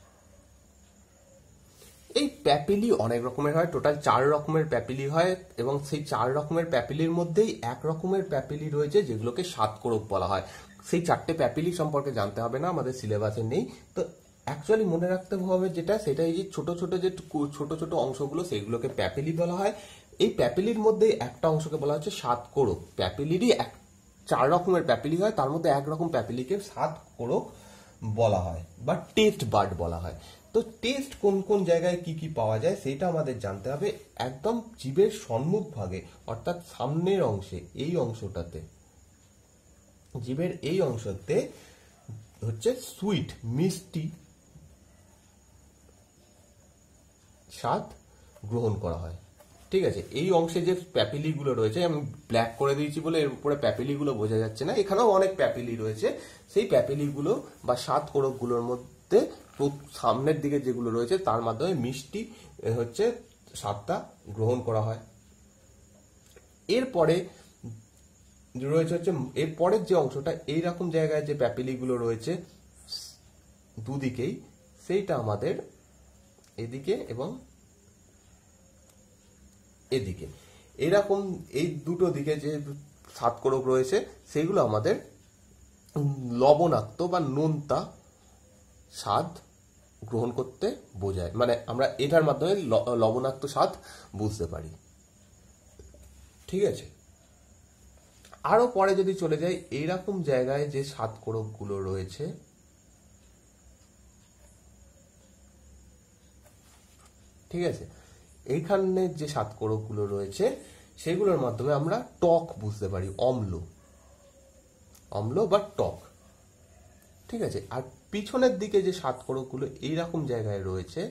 এই প্যাপিলি অনেক রকমের হয় টোটাল চার রকমের প্যাপিলি হয় এবং সেই চার রকমের প্যাপিলির মধ্যেই এক রকমের প্যাপিলি রয়েছে যেগুলোকে সাতকোরক বলা হয় সেই চারটে প্যাপিলি সম্পর্কে জানতে হবে না আমাদের সিলেবাসে নেই তো অ্যাকচুয়ালি মনে রাখতে হবে যেটা সেটা এই যে ছোট ছোট যে ছোট ছোট অংশগুলো সেগুলোকে প্যাপিলি বলা হয় এই প্যাপিলির মধ্যে একটা অংশকে বলা হচ্ছে সাত কোরক প্যাপিলিরই এক চার রকমের প্যাপিলি হয় তার মধ্যে এক রকম প্যাপিলিকে সাত কোরক বলা হয় বা টেস্ট বার্ড বলা হয় তো টেস্ট কোন কোন জায়গায় কি কি পাওয়া যায় সেটা আমাদের জানতে হবে একদম জীবের সম্মুখ ভাগে অর্থাৎ সামনের অংশে এই অংশটাতে জীবের এই অংশতে হচ্ছে সুইট মিষ্টি স্বাদ গ্রহণ করা হয় ঠিক আছে এই অংশে যে প্যাপিলিগুলো রয়েছে আমি ব্ল্যাক করে দিয়েছি বলে এর উপরে প্যাপিলিগুলো বোঝা যাচ্ছে না এখানেও অনেক প্যাপিলি রয়েছে সেই প্যাপিলিগুলো বা সাত কোরকগুলোর মধ্যে সামনের দিকে যেগুলো রয়েছে তার মাধ্যমে মিষ্টি হচ্ছে স্বাদটা গ্রহণ করা হয় এরপরে রয়েছে হচ্ছে এরপরের যে অংশটা এইরকম জায়গায় যে প্যাপিলিগুলো রয়েছে দুদিকেই সেইটা আমাদের এদিকে এবং এদিকে এরকম এই দুটো দিকে যে সাত রয়েছে সেগুলো আমাদের লবণাক্ত বা নোনতা স্বাদ গ্রহণ করতে বোঝায় মানে আমরা এটার মাধ্যমে লবণাক্ত স্বাদ বুঝতে পারি ঠিক আছে আরও পরে যদি চলে যাই এইরকম জায়গায় যে সাত কোরকগুলো রয়েছে ঠিক আছে এইখানে যে সাতকোড়গুলো রয়েছে সেগুলোর মাধ্যমে আমরা টক বুঝতে পারি অম্ল অম্ল বা টক ঠিক আছে আর পিছনের দিকে যে সাতকোড়গুলো এইরকম জায়গায় রয়েছে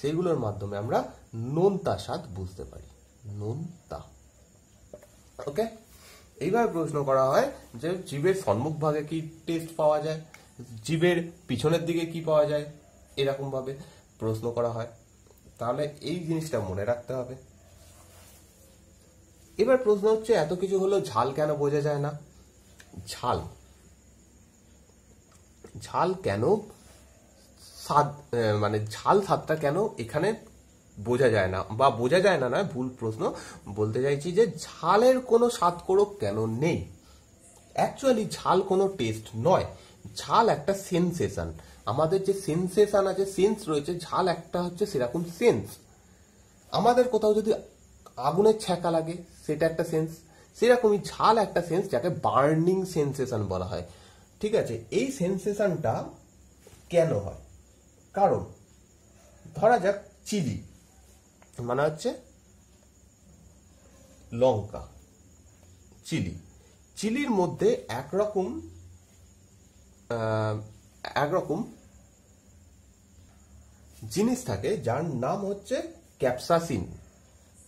সেগুলোর মাধ্যমে আমরা নোনতা স্বাদ বুঝতে পারি নোনতা ওকে এইভাবে প্রশ্ন করা হয় যে জীবের সম্মুখ ভাগে কি টেস্ট পাওয়া যায় জীবের পিছনের দিকে কি পাওয়া যায় এরকম ভাবে প্রশ্ন করা হয় তাহলে এই জিনিসটা মনে রাখতে হবে এবার প্রশ্ন হচ্ছে এত কিছু হলো ঝাল কেন বোঝা যায় না ঝাল ঝাল কেন স্বাদ মানে ঝাল স্বাদটা কেন এখানে বোঝা যায় না বা বোঝা যায় না নয় ভুল প্রশ্ন বলতে চাইছি যে ঝালের কোনো স্বাদ করো কেন নেই অ্যাকচুয়ালি ঝাল কোনো টেস্ট নয় ঝাল একটা সেন্সেশন আমাদের যে সেন্সেশন আছে সেন্স রয়েছে ঝাল একটা হচ্ছে সেরকম সেন্স আমাদের কোথাও যদি আগুনের ছ্যাঁকা লাগে সেটা একটা সেন্স সেরকমই ঝাল একটা সেন্স যাকে বার্নিং সেন্সেশন বলা হয় ঠিক আছে এই সেন্সেশনটা কেন হয় কারণ ধরা যাক চিলি মানে হচ্ছে লঙ্কা চিলি চিলির মধ্যে একরকম একরকম জিনিস থাকে যার নাম হচ্ছে ক্যাপসাসিন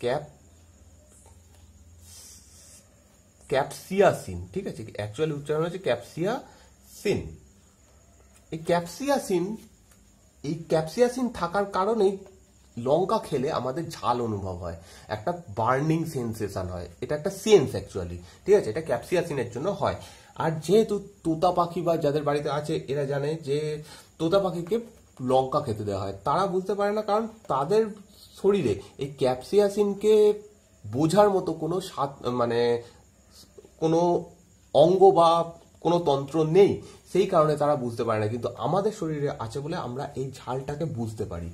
ক্যাপ ক্যাপসিয়াসিন ঠিক আছে অ্যাকচুয়ালি উচ্চারণ হচ্ছে ক্যাপসিয়াসিন এই ক্যাপসিয়াসিন এই ক্যাপসিয়াসিন থাকার কারণেই লঙ্কা খেলে আমাদের ঝাল অনুভব হয় একটা বার্নিং সেন্সেশন হয় এটা একটা সেন্স অ্যাকচুয়ালি ঠিক আছে এটা ক্যাপসিয়াসিনের জন্য হয় আর যেহেতু তোতা পাখি বা যাদের বাড়িতে আছে এরা জানে যে তোতা পাখিকে লঙ্কা খেতে দেওয়া হয় তারা বুঝতে পারে না কারণ তাদের শরীরে এই ক্যাপসিয়াসিনকে বোঝার মতো কোনো স্বাদ মানে কোনো অঙ্গ বা কোনো তন্ত্র নেই সেই কারণে তারা বুঝতে পারে না কিন্তু আমাদের শরীরে আছে বলে আমরা এই ঝালটাকে বুঝতে পারি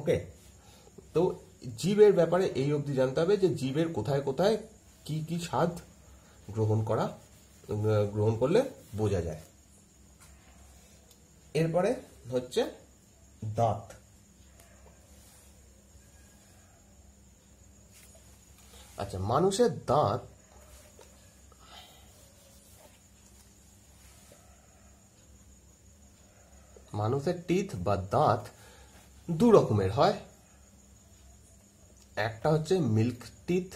ওকে তো জীবের ব্যাপারে এই অবধি জানতে হবে যে জীবের কোথায় কোথায় কি কি স্বাদ গ্রহণ করা গ্রহণ করলে বোঝা যায় এরপরে হচ্ছে দাঁত আচ্ছা মানুষের দাঁত মানুষের টিথ বা দাঁত দু রকমের হয় একটা হচ্ছে মিল্ক টিথ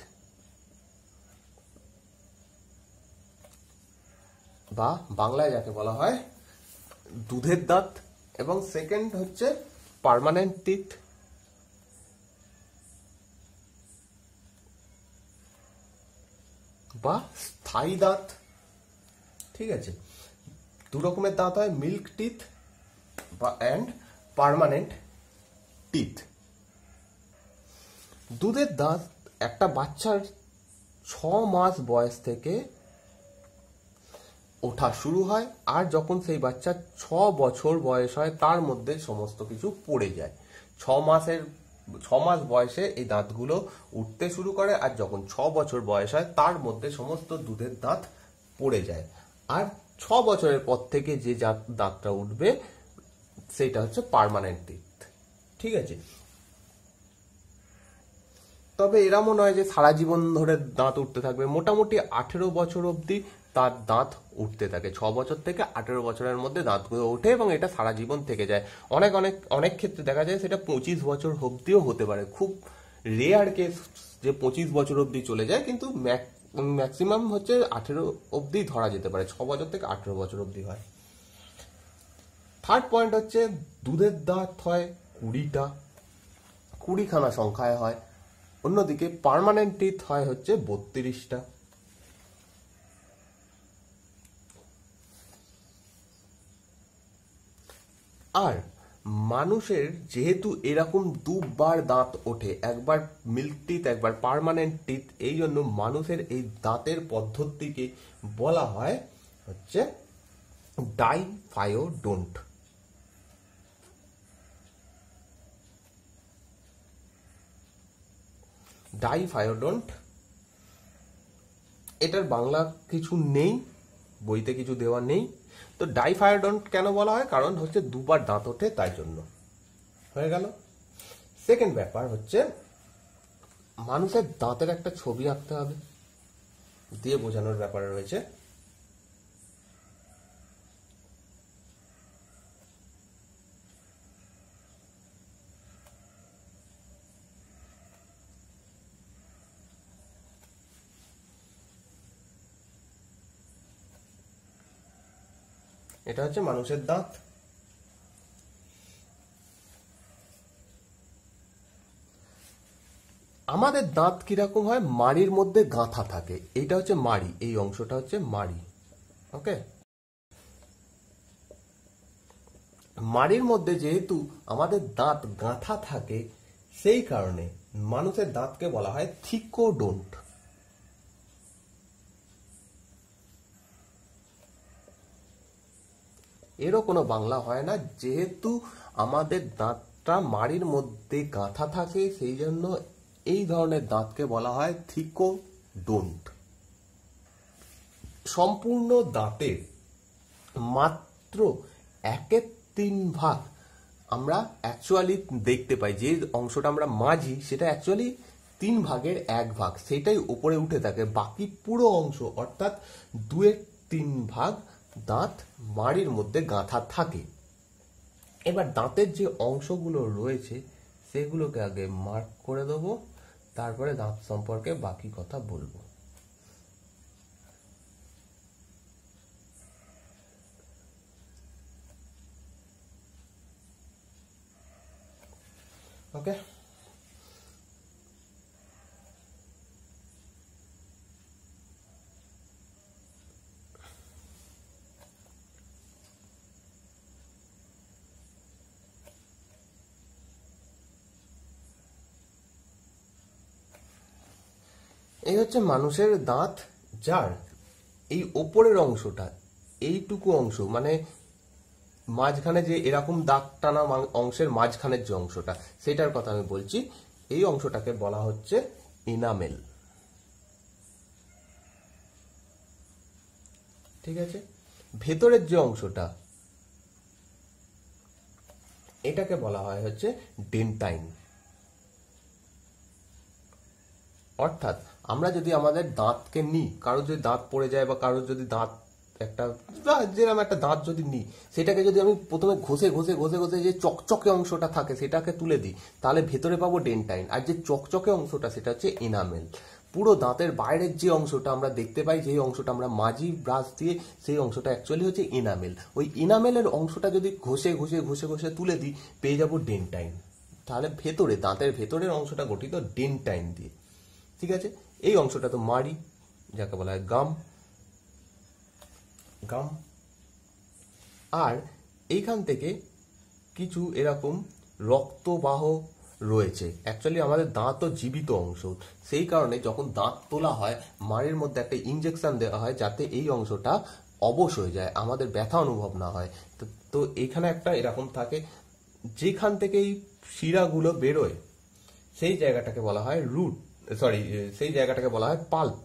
বা বাংলায় যাকে বলা হয় দুধের দাঁত এবং সেকেন্ড হচ্ছে পারমানেন্ট টিথ বা স্থায়ী দাঁত ঠিক আছে দু রকমের দাঁত হয় মিল্ক টিথ বা অ্যান্ড পারমানেন্ট টিথ দুধের দাঁত একটা বাচ্চার ছ মাস বয়স থেকে ওঠা শুরু হয় আর যখন সেই বাচ্চা ছ বছর বয়স হয় তার মধ্যে সমস্ত কিছু পড়ে যায় ছ মাসের ছ মাস বয়সে এই দাঁতগুলো উঠতে শুরু করে আর যখন ছ বছর বয়স হয় তার মধ্যে সমস্ত দুধের দাঁত পড়ে যায় আর ছ বছরের পর থেকে যে দাঁতটা উঠবে সেটা হচ্ছে পারমানেন্ট দাঁত ঠিক আছে তবে এরা মনে হয় যে সারা জীবন ধরে দাঁত উঠতে থাকবে মোটামুটি আঠেরো বছর অবধি তার দাঁত উঠতে থাকে ছ বছর থেকে আঠেরো বছরের মধ্যে দাঁতগুলো ওঠে এবং এটা সারা জীবন থেকে যায় অনেক অনেক অনেক ক্ষেত্রে দেখা যায় সেটা পঁচিশ বছর অব্দিও হতে পারে খুব রেয়ার কেস যে পঁচিশ বছর অবধি চলে যায় কিন্তু ম্যাক্সিমাম হচ্ছে আঠেরো অবধি ধরা যেতে পারে ছ বছর থেকে আঠেরো বছর অবধি হয় থার্ড পয়েন্ট হচ্ছে দুধের দাঁত হয় কুড়িটা কুড়িখানা সংখ্যায় হয় অন্যদিকে পারমানেন্ট টিথ হয় হচ্ছে বত্রিশটা আর মানুষের যেহেতু এরকম দুবার দাঁত ওঠে একবার মিল্ক টিথ একবার পারমানেন্ট টিথ এই জন্য মানুষের এই দাঁতের পদ্ধতিকে বলা হয় হচ্ছে ডাইফায়োডোন্ট ডাইফায়োডন্ট এটার বাংলা কিছু নেই বইতে কিছু দেওয়া নেই তো ডাইফায়োডন্ট কেন বলা হয় কারণ হচ্ছে দুবার দাঁত ওঠে তাই জন্য হয়ে গেল সেকেন্ড ব্যাপার হচ্ছে মানুষের দাঁতের একটা ছবি আঁকতে হবে দিয়ে বোঝানোর ব্যাপারে রয়েছে এটা হচ্ছে মানুষের দাঁত আমাদের দাঁত কিরকম হয় মাড়ির মধ্যে গাঁথা থাকে এটা হচ্ছে মাড়ি এই অংশটা হচ্ছে মাড়ি ওকে মাড়ির মধ্যে যেহেতু আমাদের দাঁত গাঁথা থাকে সেই কারণে মানুষের দাঁতকে বলা হয় থিকোডোন্ট এরও কোনো বাংলা হয় না যেহেতু আমাদের দাঁতটা মাড়ির মধ্যে গাঁথা থাকে সেই জন্য এই ধরনের দাঁতকে বলা হয় থিকো ডোন্ট সম্পূর্ণ দাঁতের মাত্র একের তিন ভাগ আমরা অ্যাকচুয়ালি দেখতে পাই যে অংশটা আমরা মাঝি সেটা অ্যাকচুয়ালি তিন ভাগের এক ভাগ সেটাই উপরে উঠে থাকে বাকি পুরো অংশ অর্থাৎ দুয়ের তিন ভাগ দাঁত মাড়ির মধ্যে গাঁথা থাকে এবার দাঁতের যে অংশগুলো রয়েছে সেগুলোকে আগে মার্ক করে দেব তারপরে দাঁত সম্পর্কে বাকি কথা বলবো ওকে এই হচ্ছে মানুষের দাঁত যার এই ওপরের অংশটা এইটুকু অংশ মানে মাঝখানে যে এরকম দাঁত টানা অংশের মাঝখানের যে অংশটা সেটার কথা আমি বলছি এই অংশটাকে বলা হচ্ছে ইনামেল ঠিক আছে ভেতরের যে অংশটা এটাকে বলা হয় হচ্ছে ডেন্টাইন অর্থাৎ আমরা যদি আমাদের দাঁতকে নিই কারোর যদি দাঁত পড়ে যায় বা কারোর যদি দাঁত একটা যেরকম একটা দাঁত যদি নিই সেটাকে যদি আমি প্রথমে ঘষে ঘষে ঘষে ঘষে যে চকচকে অংশটা থাকে সেটাকে তুলে দিই তাহলে ভেতরে পাবো ডেন্টাইন আর যে চকচকে অংশটা সেটা হচ্ছে এনামেল পুরো দাঁতের বাইরের যে অংশটা আমরা দেখতে পাই যেই অংশটা আমরা মাঝি ব্রাশ দিয়ে সেই অংশটা অ্যাকচুয়ালি হচ্ছে এনামেল ওই এনামেলের অংশটা যদি ঘষে ঘষে ঘষে ঘষে তুলে দিই পেয়ে যাবো ডেন্টাইন তাহলে ভেতরে দাঁতের ভেতরের অংশটা গঠিত ডেন্টাইন দিয়ে ঠিক আছে এই অংশটা তো মারি যাকে বলা হয় গাম গাম আর এইখান থেকে কিছু এরকম রক্তবাহ রয়েছে অ্যাকচুয়ালি আমাদের দাঁত জীবিত অংশ সেই কারণে যখন দাঁত তোলা হয় মাড়ির মধ্যে একটা ইঞ্জেকশন দেওয়া হয় যাতে এই অংশটা অবশ হয়ে যায় আমাদের ব্যথা অনুভব না হয় তো এখানে একটা এরকম থাকে যেখান থেকে এই শিরাগুলো বেরোয় সেই জায়গাটাকে বলা হয় রুট সরি সেই জায়গাটাকে বলা হয় পাল্প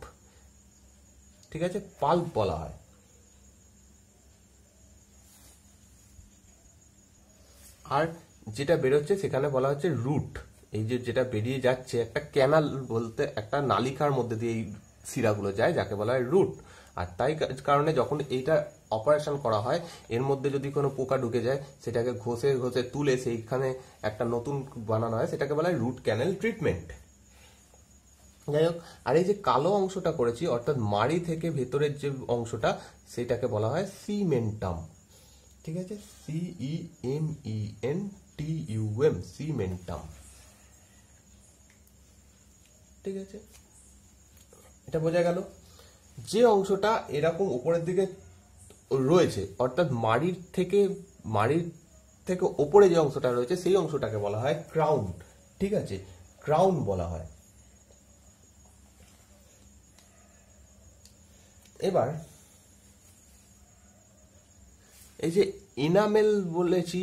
ঠিক আছে পাল্প বলা হয় আর যেটা বেরোচ্ছে সেখানে বলা হচ্ছে রুট এই যে যেটা বেরিয়ে যাচ্ছে একটা ক্যানাল বলতে একটা নালিকার মধ্যে দিয়ে এই শিরাগুলো যায় যাকে বলা হয় রুট আর তাই কারণে যখন এইটা অপারেশন করা হয় এর মধ্যে যদি কোনো পোকা ঢুকে যায় সেটাকে ঘষে ঘষে তুলে সেইখানে একটা নতুন বানানো হয় সেটাকে বলা হয় রুট ক্যানেল ট্রিটমেন্ট যাই হোক আর এই যে কালো অংশটা করেছি অর্থাৎ মাড়ি থেকে ভেতরের যে অংশটা সেটাকে বলা হয় সিমেন্টাম ঠিক আছে C M E N T U M cementum ঠিক আছে এটা বোঝা গেল যে অংশটা এরকম উপরের দিকে রয়েছে অর্থাৎ মাড়ির থেকে মাড়ির থেকে ওপরে যে অংশটা রয়েছে সেই অংশটাকে বলা হয় ক্রাউন ঠিক আছে ক্রাউন বলা হয় এবার এই যে এনামেল বলেছি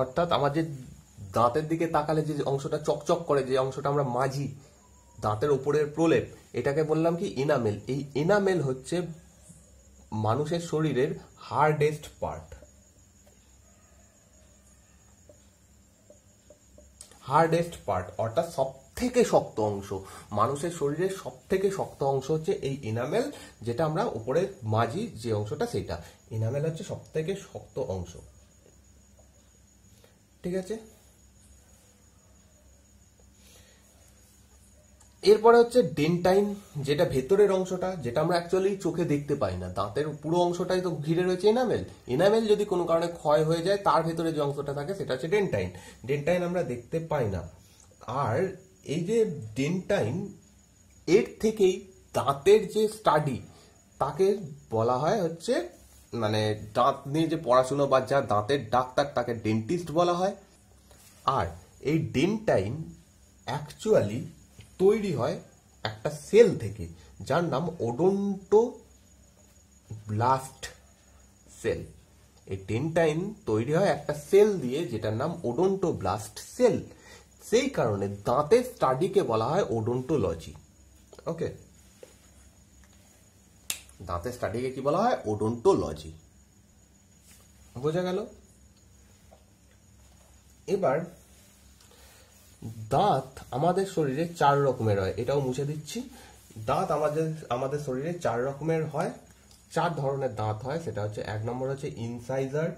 অর্থাৎ আমাদের দাঁতের দিকে তাকালে যে অংশটা চকচক করে যে অংশটা আমরা মাঝি দাঁতের উপরের প্রলেপ এটাকে বললাম কি এনামেল এই এনামেল হচ্ছে মানুষের শরীরের হার্ডেস্ট পার্ট হার্ডেস্ট পার্ট অর্থাৎ সব থেকে শক্ত অংশ মানুষের শরীরের সব থেকে শক্ত অংশ হচ্ছে এই এনামেল যেটা আমরা উপরে মাঝি যে অংশটা সেটা এনামেল হচ্ছে সব থেকে শক্ত অংশ ঠিক আছে এরপরে হচ্ছে ডেন্টাইন যেটা ভেতরের অংশটা যেটা আমরা অ্যাকচুয়ালি চোখে দেখতে পাই না দাঁতের পুরো অংশটাই তো ঘিরে রয়েছে এনামেল এনামেল যদি কোনো কারণে ক্ষয় হয়ে যায় তার ভেতরে যে অংশটা থাকে সেটা হচ্ছে ডেন্টাইন ডেন্টাইন আমরা দেখতে পাই না আর এই যে ডেন্টাইন এর থেকেই দাঁতের যে স্টাডি তাকে বলা হয় হচ্ছে মানে দাঁত নিয়ে যে পড়াশুনো বা যা দাঁতের ডাক্তার তাকে ডেন্টিস্ট বলা হয় আর এই ডেন্টাইন অ্যাকচুয়ালি তৈরি হয় একটা সেল থেকে যার নাম ওডন্টো ব্লাস্ট সেল এই ডেন্টাইন তৈরি হয় একটা সেল দিয়ে যেটার নাম ওডন্টো ব্লাস্ট সেল সেই কারণে দাঁতের স্টাডিকে বলা হয় ওডোন্টোলজি ওকে দাঁতের স্টাডিকে কি বলা হয় ওডোন্টোলজি বোঝা গেল এবার দাঁত আমাদের শরীরে চার রকমের হয় এটাও মুছে দিচ্ছি দাঁত আমাদের আমাদের শরীরে চার রকমের হয় চার ধরনের দাঁত হয় সেটা হচ্ছে এক নম্বর হচ্ছে ইনসাইজার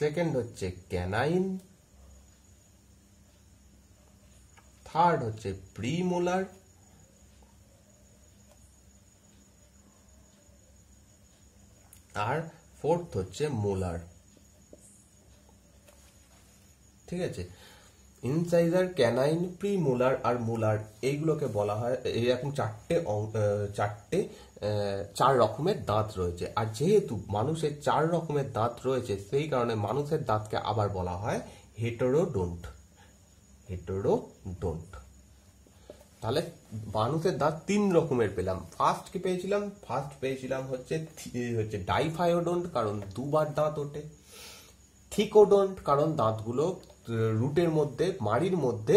সেকেন্ড হচ্ছে ক্যানাইন থার্ড হচ্ছে প্রিমোলার আর ফোর্থ হচ্ছে মোলার ঠিক আছে ইনসাইজার ক্যানাইন মোলার আর মোলার এইগুলোকে বলা হয় এরকম চারটে চারটে চার রকমের দাঁত রয়েছে আর যেহেতু মানুষের চার রকমের দাঁত রয়েছে সেই কারণে মানুষের দাঁতকে আবার বলা হয় হেটেরোডোন্ট ডোন্ট তাহলে মানুষের দাঁত তিন রকমের পেলাম ফার্স্ট কি পেয়েছিলাম ফার্স্ট পেয়েছিলাম হচ্ছে হচ্ছে ডাইফায়োডোন্ট কারণ দুবার দাঁত ওঠে থিকোডোন্ট কারণ দাঁতগুলো রুটের মধ্যে মাড়ির মধ্যে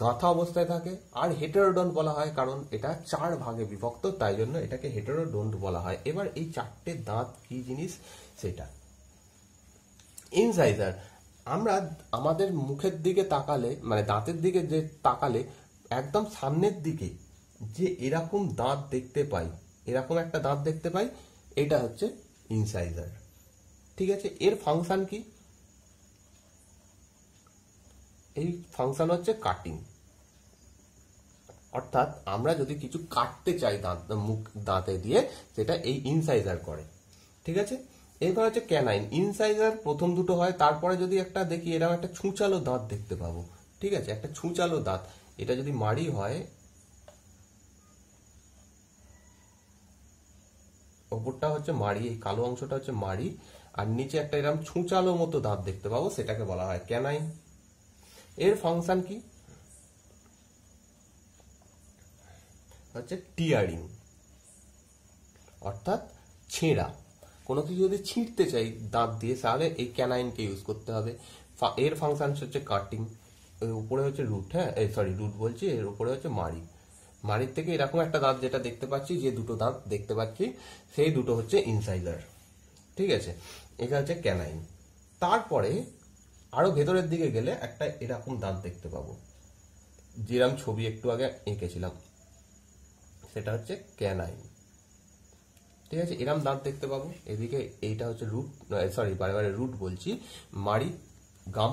গাঁথা অবস্থায় থাকে আর হেটারোডন বলা হয় কারণ এটা চার ভাগে বিভক্ত তাই জন্য এটাকে হেটারোডন্ট বলা হয় এবার এই চারটে দাঁত কি জিনিস সেটা ইনসাইজার আমরা আমাদের মুখের দিকে তাকালে মানে দাঁতের দিকে যে তাকালে একদম সামনের দিকে যে এরকম দাঁত দেখতে পাই এরকম একটা দাঁত দেখতে পাই এটা হচ্ছে ইনসাইজার ঠিক আছে এর ফাংশন কি এই ফাংশন হচ্ছে কাটিং অর্থাৎ আমরা যদি কিছু কাটতে চাই দাঁত মুখ দাঁতে দিয়ে সেটা এই ইনসাইজার করে ঠিক আছে এরপর হচ্ছে ক্যানাইন ইনসাইজার প্রথম দুটো হয় তারপরে যদি একটা দেখি এরকম একটা ছুঁচালো দাঁত দেখতে পাবো ঠিক আছে একটা ছুঁচালো দাঁত এটা যদি মারি হয় ওপরটা হচ্ছে মাড়ি এই কালো অংশটা হচ্ছে মাড়ি আর নিচে একটা এরকম ছুঁচালো মতো দাঁত দেখতে পাবো সেটাকে বলা হয় ক্যানাইন এর ফাংশন কি হচ্ছে টিয়ারিং অর্থাৎ ছেঁড়া কোনো কিছু যদি ছিঁড়তে চাই দাঁত দিয়ে তাহলে এই ক্যানাইনকে ইউজ করতে হবে এর ফাংশন হচ্ছে কাটিং এর উপরে হচ্ছে রুট হ্যাঁ সরি রুট বলছি এর উপরে হচ্ছে মারি মারির থেকে এরকম একটা দাঁত যেটা দেখতে পাচ্ছি যে দুটো দাঁত দেখতে পাচ্ছি সেই দুটো হচ্ছে ইনসাইজার ঠিক আছে এটা হচ্ছে ক্যানাইন তারপরে আরও ভেতরের দিকে গেলে একটা এরকম দাঁত দেখতে পাবো যেরাম ছবি একটু আগে এঁকেছিলাম সেটা হচ্ছে ক্যানাইন ঠিক আছে এরম দাঁত দেখতে পাবো এদিকে এইটা হচ্ছে রুট সরি বারে বারে রুট বলছি মারি গাম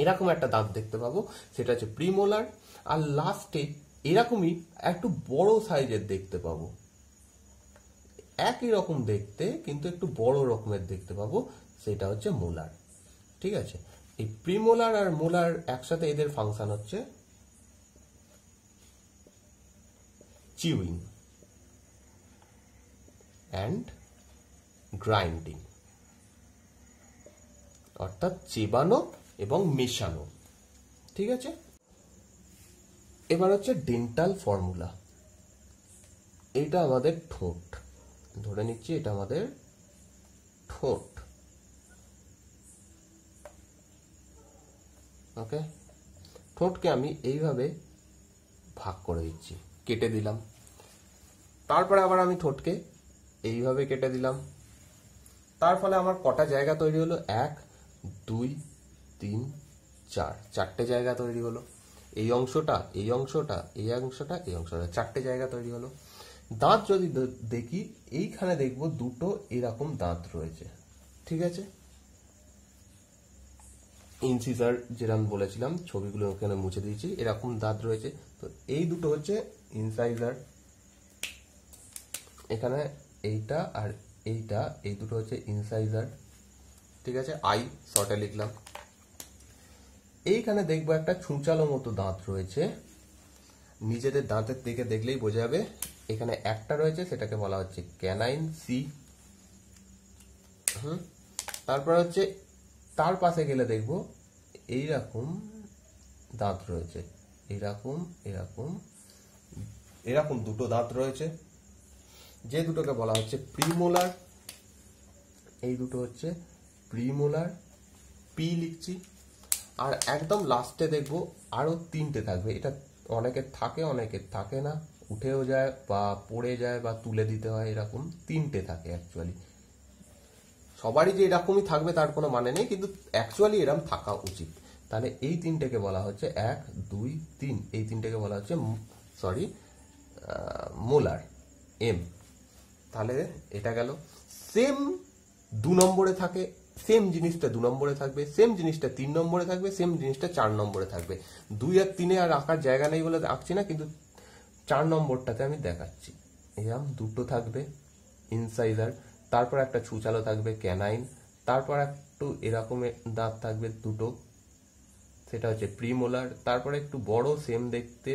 এরকম একটা দাঁত দেখতে পাবো সেটা হচ্ছে প্রিমোলার আর লাস্টে এরকমই একটু বড় সাইজের দেখতে পাবো একই রকম দেখতে কিন্তু একটু বড় রকমের দেখতে পাবো সেটা হচ্ছে মোলার ঠিক আছে এই প্রিমোলার আর মোলার একসাথে এদের ফাংশন হচ্ছে চিউইং অ্যান্ড গ্রাইন্ডিং অর্থাৎ চেবানো এবং মেশানো ঠিক আছে এবার হচ্ছে ডেন্টাল ফর্মুলা এটা আমাদের ঠোঁট ধরে নিচ্ছি এটা আমাদের ঠোঁট ওকে ঠোঁটকে আমি এইভাবে ভাগ করে দিচ্ছি কেটে দিলাম তারপরে আবার আমি ঠোঁটকে এইভাবে কেটে দিলাম তার ফলে আমার কটা জায়গা তৈরি হলো এক দুই তিন চার চারটে জায়গা তৈরি হলো এই অংশটা এই অংশটা এই অংশটা এই অংশটা চারটে জায়গা তৈরি হলো দাঁত যদি দেখি এইখানে দেখব দুটো এরকম দাঁত রয়েছে ঠিক আছে ইনসিজার যেরকম বলেছিলাম ছবিগুলো ওখানে মুছে দিয়েছি এরকম দাঁত রয়েছে তো এই দুটো হচ্ছে ইনসাইজার এখানে এইটা আর এইটা এই দুটো হচ্ছে ইনসাইজার ঠিক আছে আই শর্টে লিখলাম এইখানে দেখবো একটা ছুঁচালো মতো দাঁত রয়েছে নিজেদের দাঁতের দিকে দেখলেই বোঝা যাবে এখানে একটা রয়েছে সেটাকে বলা হচ্ছে ক্যানাইন সি হুম তারপর হচ্ছে তার পাশে গেলে দেখব এইরকম দাঁত রয়েছে এরকম এরকম এরকম দুটো দাঁত রয়েছে যে দুটোকে বলা হচ্ছে প্রিমোলার এই দুটো হচ্ছে প্রিমোলার পি লিখছি আর একদম লাস্টে দেখব আরও তিনটে থাকবে এটা অনেকের থাকে অনেকের থাকে না উঠেও যায় বা পড়ে যায় বা তুলে দিতে হয় এরকম তিনটে থাকে অ্যাকচুয়ালি সবারই যে এরকমই থাকবে তার কোনো মানে নেই কিন্তু অ্যাকচুয়ালি এরম থাকা উচিত তাহলে এই তিনটেকে বলা হচ্ছে এক দুই তিন এই তিনটেকে বলা হচ্ছে সরি মোলার এম তাহলে এটা গেল সেম দু নম্বরে থাকে সেম জিনিসটা দু নম্বরে থাকবে সেম জিনিসটা তিন নম্বরে থাকবে সেম জিনিসটা চার নম্বরে থাকবে দুই আর তিনে আর আঁকার জায়গা নেই বলে আঁকছি না কিন্তু চার নম্বরটাতে আমি দেখাচ্ছি এরম দুটো থাকবে ইনসাইজার তারপর একটা ছুচালো থাকবে ক্যানাইন তারপর একটু এরকমের দাঁত থাকবে দুটো সেটা হচ্ছে প্রিমোলার তারপরে একটু বড় সেম দেখতে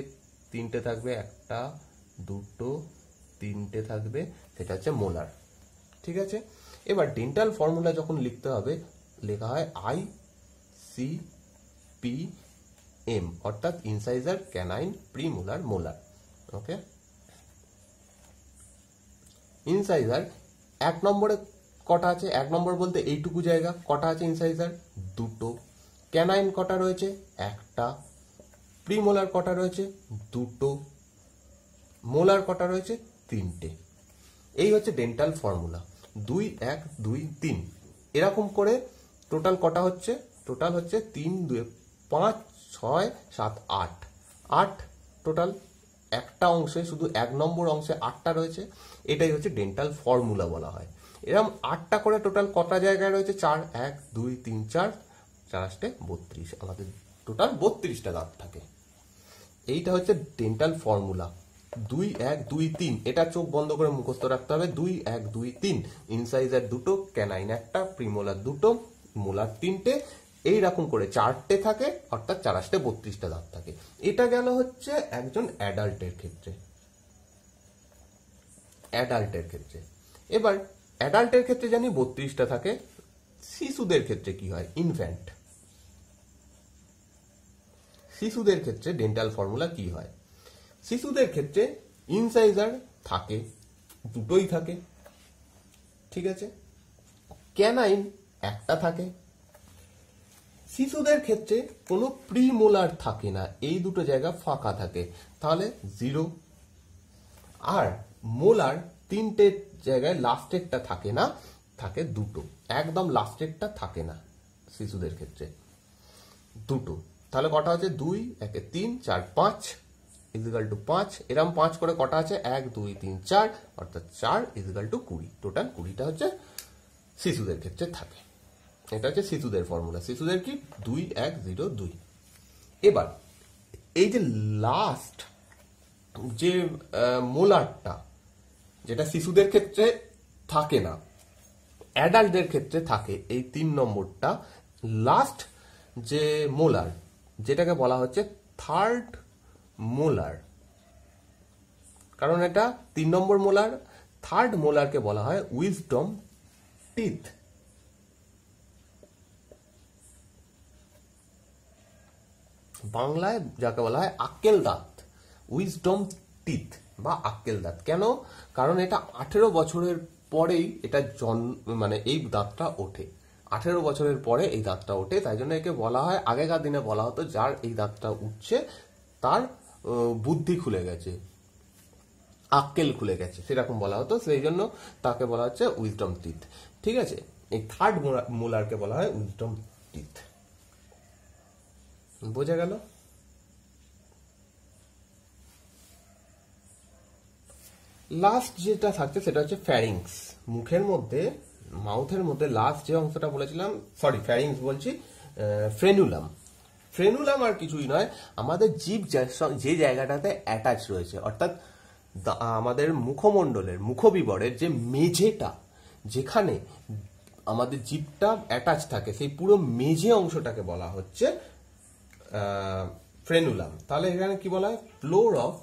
তিনটে থাকবে একটা দুটো তিনটে থাকবে সেটা হচ্ছে মোলার ঠিক আছে এবার ডেন্টাল ফর্মুলা যখন লিখতে হবে লেখা হয় আই সি পি এম অর্থাৎ incisor canine premolar molar okay incisor এক নম্বরে কটা আছে এক নম্বর বলতে এইটুকু জায়গা কটা আছে ইনসাইজার দুটো ক্যানাইন কটা রয়েছে একটা প্রিমোলার কটা রয়েছে দুটো মোলার কটা রয়েছে তিনটে এই হচ্ছে ডেন্টাল ফর্মুলা দুই এক দুই তিন এরকম করে টোটাল কটা হচ্ছে টোটাল হচ্ছে তিন দুই পাঁচ ছয় সাত আট আট টোটাল একটা অংশে শুধু এক নম্বর অংশে আটটা রয়েছে এটাই হচ্ছে ডেন্টাল ফর্মুলা বলা হয় এরকম আটটা করে টোটাল কটা জায়গায় রয়েছে চার এক দুই তিন চার চারটে বত্রিশ আমাদের টোটাল বত্রিশটা দাঁত থাকে এইটা হচ্ছে ডেন্টাল ফর্মুলা দুই এক দুই তিন এটা চোখ বন্ধ করে মুখস্থ রাখতে হবে দুই এক দুই তিন ইনসাইজার দুটো ক্যানাইন একটা প্রিমোলার দুটো মোলার তিনটে এই রকম করে চারটে থাকে অর্থাৎ চার আসতে বত্রিশটা দাঁত থাকে এটা গেল হচ্ছে একজন অ্যাডাল্টের ক্ষেত্রে অ্যাডাল্টের ক্ষেত্রে এবার অ্যাডাল্টের ক্ষেত্রে জানি বত্রিশটা থাকে শিশুদের ক্ষেত্রে কি হয় ইনফ্যান্ট শিশুদের ক্ষেত্রে ডেন্টাল ফর্মুলা কি হয় শিশুদের ক্ষেত্রে ইনসাইজার থাকে দুটোই থাকে ঠিক আছে ক্যানাইন একটা থাকে শিশুদের ক্ষেত্রে কোনো প্রিমোলার থাকে না এই দুটো জায়গা ফাঁকা থাকে তাহলে জিরো আর মোলার তিনটে জায়গায় লাস্টেরটা থাকে না থাকে দুটো একদম লাস্টেরটা থাকে না শিশুদের ক্ষেত্রে দুটো তাহলে কটা আছে দুই একে তিন চার পাঁচ ইজিকাল টু পাঁচ এরম পাঁচ করে কটা আছে এক দুই তিন চার অর্থাৎ চার ইজিকাল টু কুড়ি টোটাল কুড়িটা হচ্ছে শিশুদের ক্ষেত্রে থাকে এটা হচ্ছে শিশুদের ফর্মুলা শিশুদের কি দুই এক জিরো দুই এবার এই যে লাস্ট যে মোলারটা যেটা শিশুদের ক্ষেত্রে থাকে না অ্যাডাল্টদের ক্ষেত্রে থাকে এই তিন নম্বরটা লাস্ট যে মোলার যেটাকে বলা হচ্ছে থার্ড মোলার কারণ এটা তিন নম্বর মোলার থার্ড মোলারকে বলা হয় উইজডম টিথ বাংলায় যাকে বলা হয় আক্কেল দাঁত উইজডম টিথ বা আক্কেল দাঁত কেন কারণ এটা আঠেরো বছরের পরেই এটা জন্ম মানে এই দাঁতটা ওঠে আঠেরো বছরের পরে এই দাঁতটা ওঠে তাই জন্য একে বলা হয় আগেকার দিনে বলা হতো যার এই দাঁতটা উঠছে তার বুদ্ধি খুলে গেছে আক্কেল খুলে গেছে সেরকম বলা হতো সেই জন্য তাকে বলা হচ্ছে উইজডম টিথ ঠিক আছে এই থার্ড মোলারকে বলা হয় উইজডম টিথ বোঝা গেল লাস্ট যেটা থাকছে সেটা হচ্ছে ফ্যারিংস মুখের মধ্যে মাউথের মধ্যে লাস্ট যে অংশটা বলেছিলাম সরি ফ্যারিংস বলছি ফ্রেনুলাম ফ্রেনুলাম আর কিছুই নয় আমাদের জীব যে জায়গাটাতে অ্যাটাচ রয়েছে অর্থাৎ আমাদের মুখমণ্ডলের মুখবিবরের যে মেঝেটা যেখানে আমাদের জীবটা অ্যাটাচ থাকে সেই পুরো মেঝে অংশটাকে বলা হচ্ছে ফ্রেনুলাম তাহলে এখানে কি বলা হয় floor of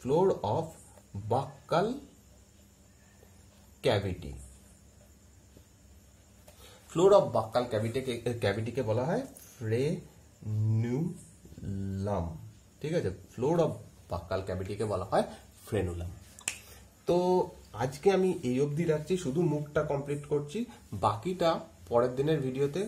floor of buccal cavity floor of buccal ক্যাভিটিকে ক্যাভিটিকে বলা হয় ফ্রেনুলাম ঠিক আছে ফ্লোর অফ বাক্কাল ক্যাভিটিকে বলা হয় ফ্রেনুলাম তো আজকে আমি এই অবধি রাখছি শুধু মুখটা কমপ্লিট করছি বাকিটা পরের দিনের ভিডিওতে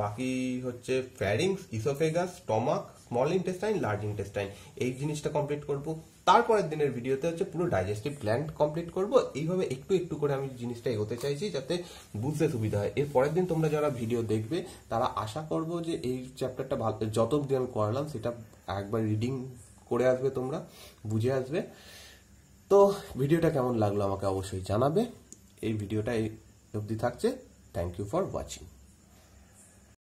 বাকি হচ্ছে pharynx oesophagus stomach small intestine large intestine এই জিনিসটা কমপ্লিট করব তারপরের দিনের ভিডিওতে হচ্ছে পুরো ডাইজেস্টিভ গ্ল্যান্ড কমপ্লিট করব এইভাবে একটু একটু করে আমি জিনিসটা এগোতে চাইছি যাতে বুঝতে সুবিধা হয় এর পরের দিন তোমরা যারা ভিডিও দেখবে তারা আশা করব যে এই চ্যাপ্টারটা ভালো যত অব্দি আমি করালাম সেটা একবার রিডিং করে আসবে তোমরা বুঝে আসবে তো ভিডিওটা কেমন লাগলো আমাকে অবশ্যই জানাবে এই ভিডিওটা এই অবধি থাকছে থ্যাংক ইউ ফর ওয়াচিং